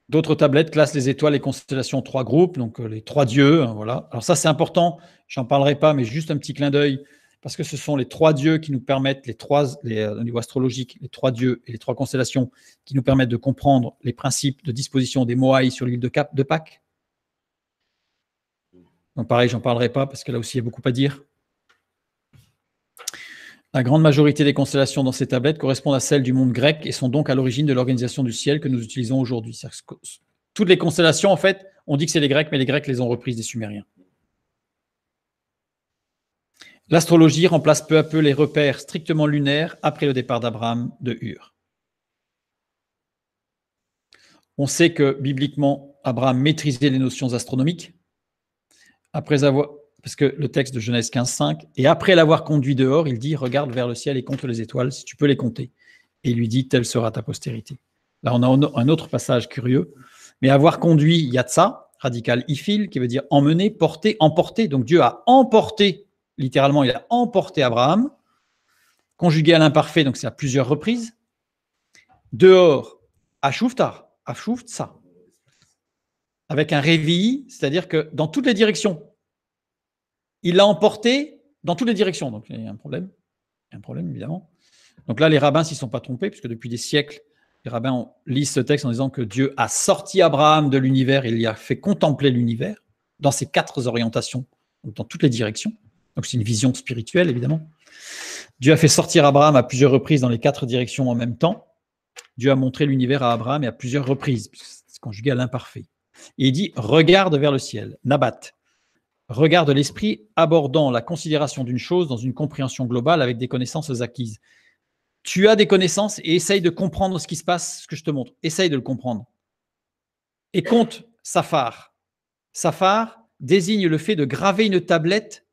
Speaker 1: D'autres tablettes classent les étoiles et constellations en trois groupes, donc euh, les trois dieux. Hein, voilà. Alors ça, c'est important. J'en parlerai pas, mais juste un petit clin d'œil parce que ce sont les trois dieux qui nous permettent, les trois, euh, au niveau astrologique, les trois dieux et les trois constellations qui nous permettent de comprendre les principes de disposition des Moai sur l'île de, Cap, de Pâques. Donc pareil, j'en parlerai pas parce que là aussi, il y a beaucoup à dire. La grande majorité des constellations dans ces tablettes correspondent à celles du monde grec et sont donc à l'origine de l'organisation du ciel que nous utilisons aujourd'hui. Toutes les constellations, en fait, on dit que c'est les Grecs, mais les Grecs les ont reprises des Sumériens. L'astrologie remplace peu à peu les repères strictement lunaires après le départ d'Abraham de Hur. On sait que bibliquement, Abraham maîtrisait les notions astronomiques. Après avoir, parce que le texte de Genèse 15.5, et après l'avoir conduit dehors, il dit, regarde vers le ciel et compte les étoiles, si tu peux les compter. Et il lui dit, telle sera ta postérité. Là, on a un autre passage curieux. Mais avoir conduit Yatsa, radical ifil, qui veut dire emmener, porter, emporter. Donc Dieu a emporté littéralement, il a emporté Abraham, conjugué à l'imparfait, donc c'est à plusieurs reprises, dehors, à Shuftar, à avec un révi, c'est-à-dire que dans toutes les directions, il l'a emporté dans toutes les directions. Donc il y a un problème, il y a un problème évidemment. Donc là, les rabbins ne s'y sont pas trompés, puisque depuis des siècles, les rabbins lisent ce texte en disant que Dieu a sorti Abraham de l'univers, il y a fait contempler l'univers dans ses quatre orientations, dans toutes les directions. Donc c'est une vision spirituelle, évidemment. Dieu a fait sortir Abraham à plusieurs reprises dans les quatre directions en même temps. Dieu a montré l'univers à Abraham et à plusieurs reprises, c'est conjugué à l'imparfait. Et il dit, regarde vers le ciel, Nabat, regarde l'esprit abordant la considération d'une chose dans une compréhension globale avec des connaissances acquises. Tu as des connaissances et essaye de comprendre ce qui se passe, ce que je te montre. Essaye de le comprendre. Et compte Safar. Safar désigne le fait de graver une tablette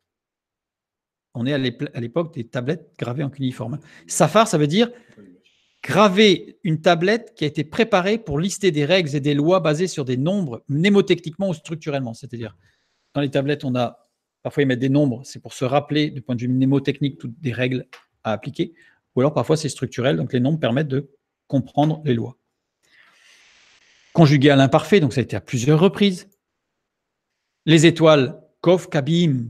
Speaker 1: on est à l'époque des tablettes gravées en cuniforme. Safar, ça veut dire graver une tablette qui a été préparée pour lister des règles et des lois basées sur des nombres mnémotechniquement ou structurellement. C'est-à-dire, dans les tablettes, on a parfois ils mettent des nombres, c'est pour se rappeler du point de vue mnémotechnique toutes des règles à appliquer, ou alors parfois c'est structurel, donc les nombres permettent de comprendre les lois. Conjugué à l'imparfait, donc ça a été à plusieurs reprises. Les étoiles, Kof, Kabim,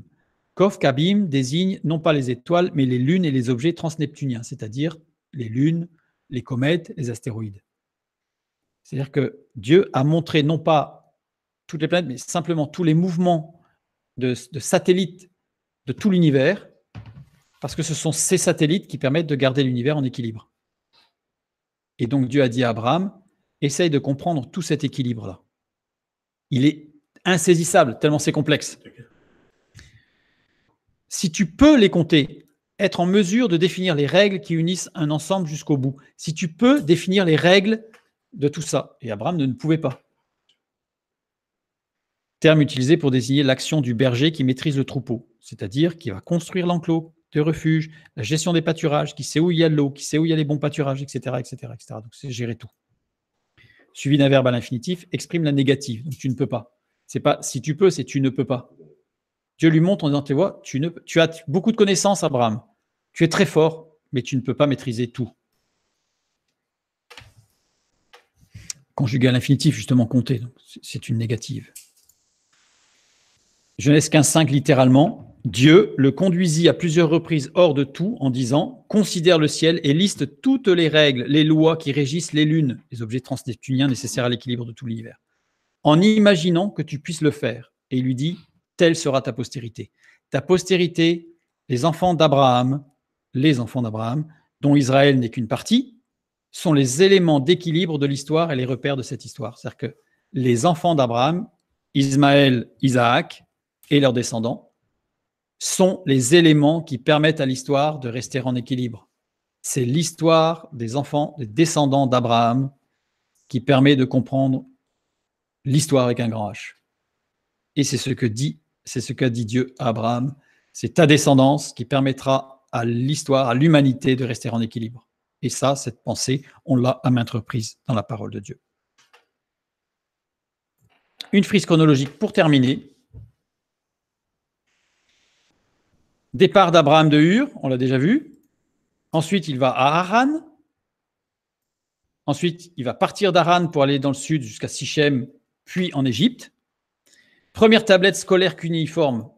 Speaker 1: Kof Kabim désigne non pas les étoiles, mais les lunes et les objets transneptuniens, c'est-à-dire les lunes, les comètes, les astéroïdes. C'est-à-dire que Dieu a montré non pas toutes les planètes, mais simplement tous les mouvements de, de satellites de tout l'univers, parce que ce sont ces satellites qui permettent de garder l'univers en équilibre. Et donc Dieu a dit à Abraham, essaye de comprendre tout cet équilibre-là. Il est insaisissable, tellement c'est complexe si tu peux les compter, être en mesure de définir les règles qui unissent un ensemble jusqu'au bout, si tu peux définir les règles de tout ça. Et Abraham ne, pouvait pas. Terme utilisé pour désigner l'action du berger qui maîtrise le troupeau, c'est-à-dire qui va construire l'enclos de refuge, la gestion des pâturages, qui sait où il y a de l'eau, qui sait où il y a les bons pâturages, etc. etc., etc. Donc c'est gérer tout. Suivi d'un verbe à l'infinitif, exprime la négative. Donc tu ne peux pas. C'est pas si tu peux, c'est tu ne peux pas. Dieu lui montre en disant, tu vois, tu, as beaucoup de connaissances, Abraham. Tu es très fort, mais tu ne peux pas maîtriser tout. Conjugué à l'infinitif, justement, compter, c'est une négative. Genèse 5, littéralement, Dieu le conduisit à plusieurs reprises hors de tout en disant, considère le ciel et liste toutes les règles, les lois qui régissent les lunes, les objets transneptuniens nécessaires à l'équilibre de tout l'univers, en imaginant que tu puisses le faire. Et il lui dit, telle sera ta postérité. Ta postérité, les enfants d'Abraham, les enfants d'Abraham, dont Israël n'est qu'une partie, sont les éléments d'équilibre de l'histoire et les repères de cette histoire. C'est-à-dire que les enfants d'Abraham, Ismaël, Isaac et leurs descendants, sont les éléments qui permettent à l'histoire de rester en équilibre. C'est l'histoire des enfants, des descendants d'Abraham qui permet de comprendre l'histoire avec un grand H. Et c'est ce que dit c'est ce qu'a dit Dieu à Abraham. C'est ta descendance qui permettra à l'histoire, à l'humanité de rester en équilibre. Et ça, cette pensée, on l'a à maintes reprises dans la parole de Dieu. Une frise chronologique pour terminer. Départ d'Abraham de Hur, on l'a déjà vu. Ensuite, il va à Haran. Ensuite, il va partir d'Aran pour aller dans le sud jusqu'à Sichem, puis en Égypte. Première tablette scolaire cuniforme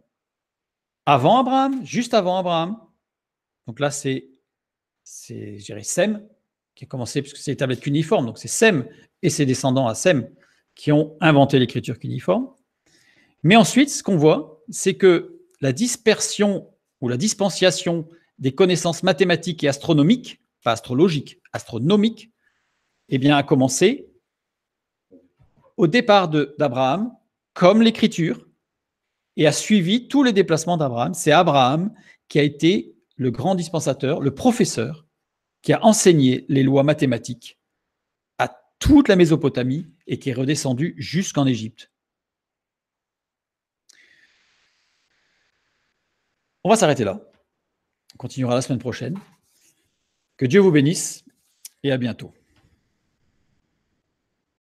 Speaker 1: avant Abraham, juste avant Abraham. Donc là, c'est, c'est Sem qui a commencé, puisque c'est les tablettes cuniformes. Donc c'est Sem et ses descendants à Sem qui ont inventé l'écriture cuniforme. Mais ensuite, ce qu'on voit, c'est que la dispersion ou la dispensation des connaissances mathématiques et astronomiques, pas astrologiques, astronomiques, eh bien, a commencé au départ d'Abraham comme l'Écriture, et a suivi tous les déplacements d'Abraham. C'est Abraham qui a été le grand dispensateur, le professeur, qui a enseigné les lois mathématiques à toute la Mésopotamie et qui est redescendu jusqu'en Égypte. On va s'arrêter là. On continuera la semaine prochaine. Que Dieu vous bénisse et à bientôt.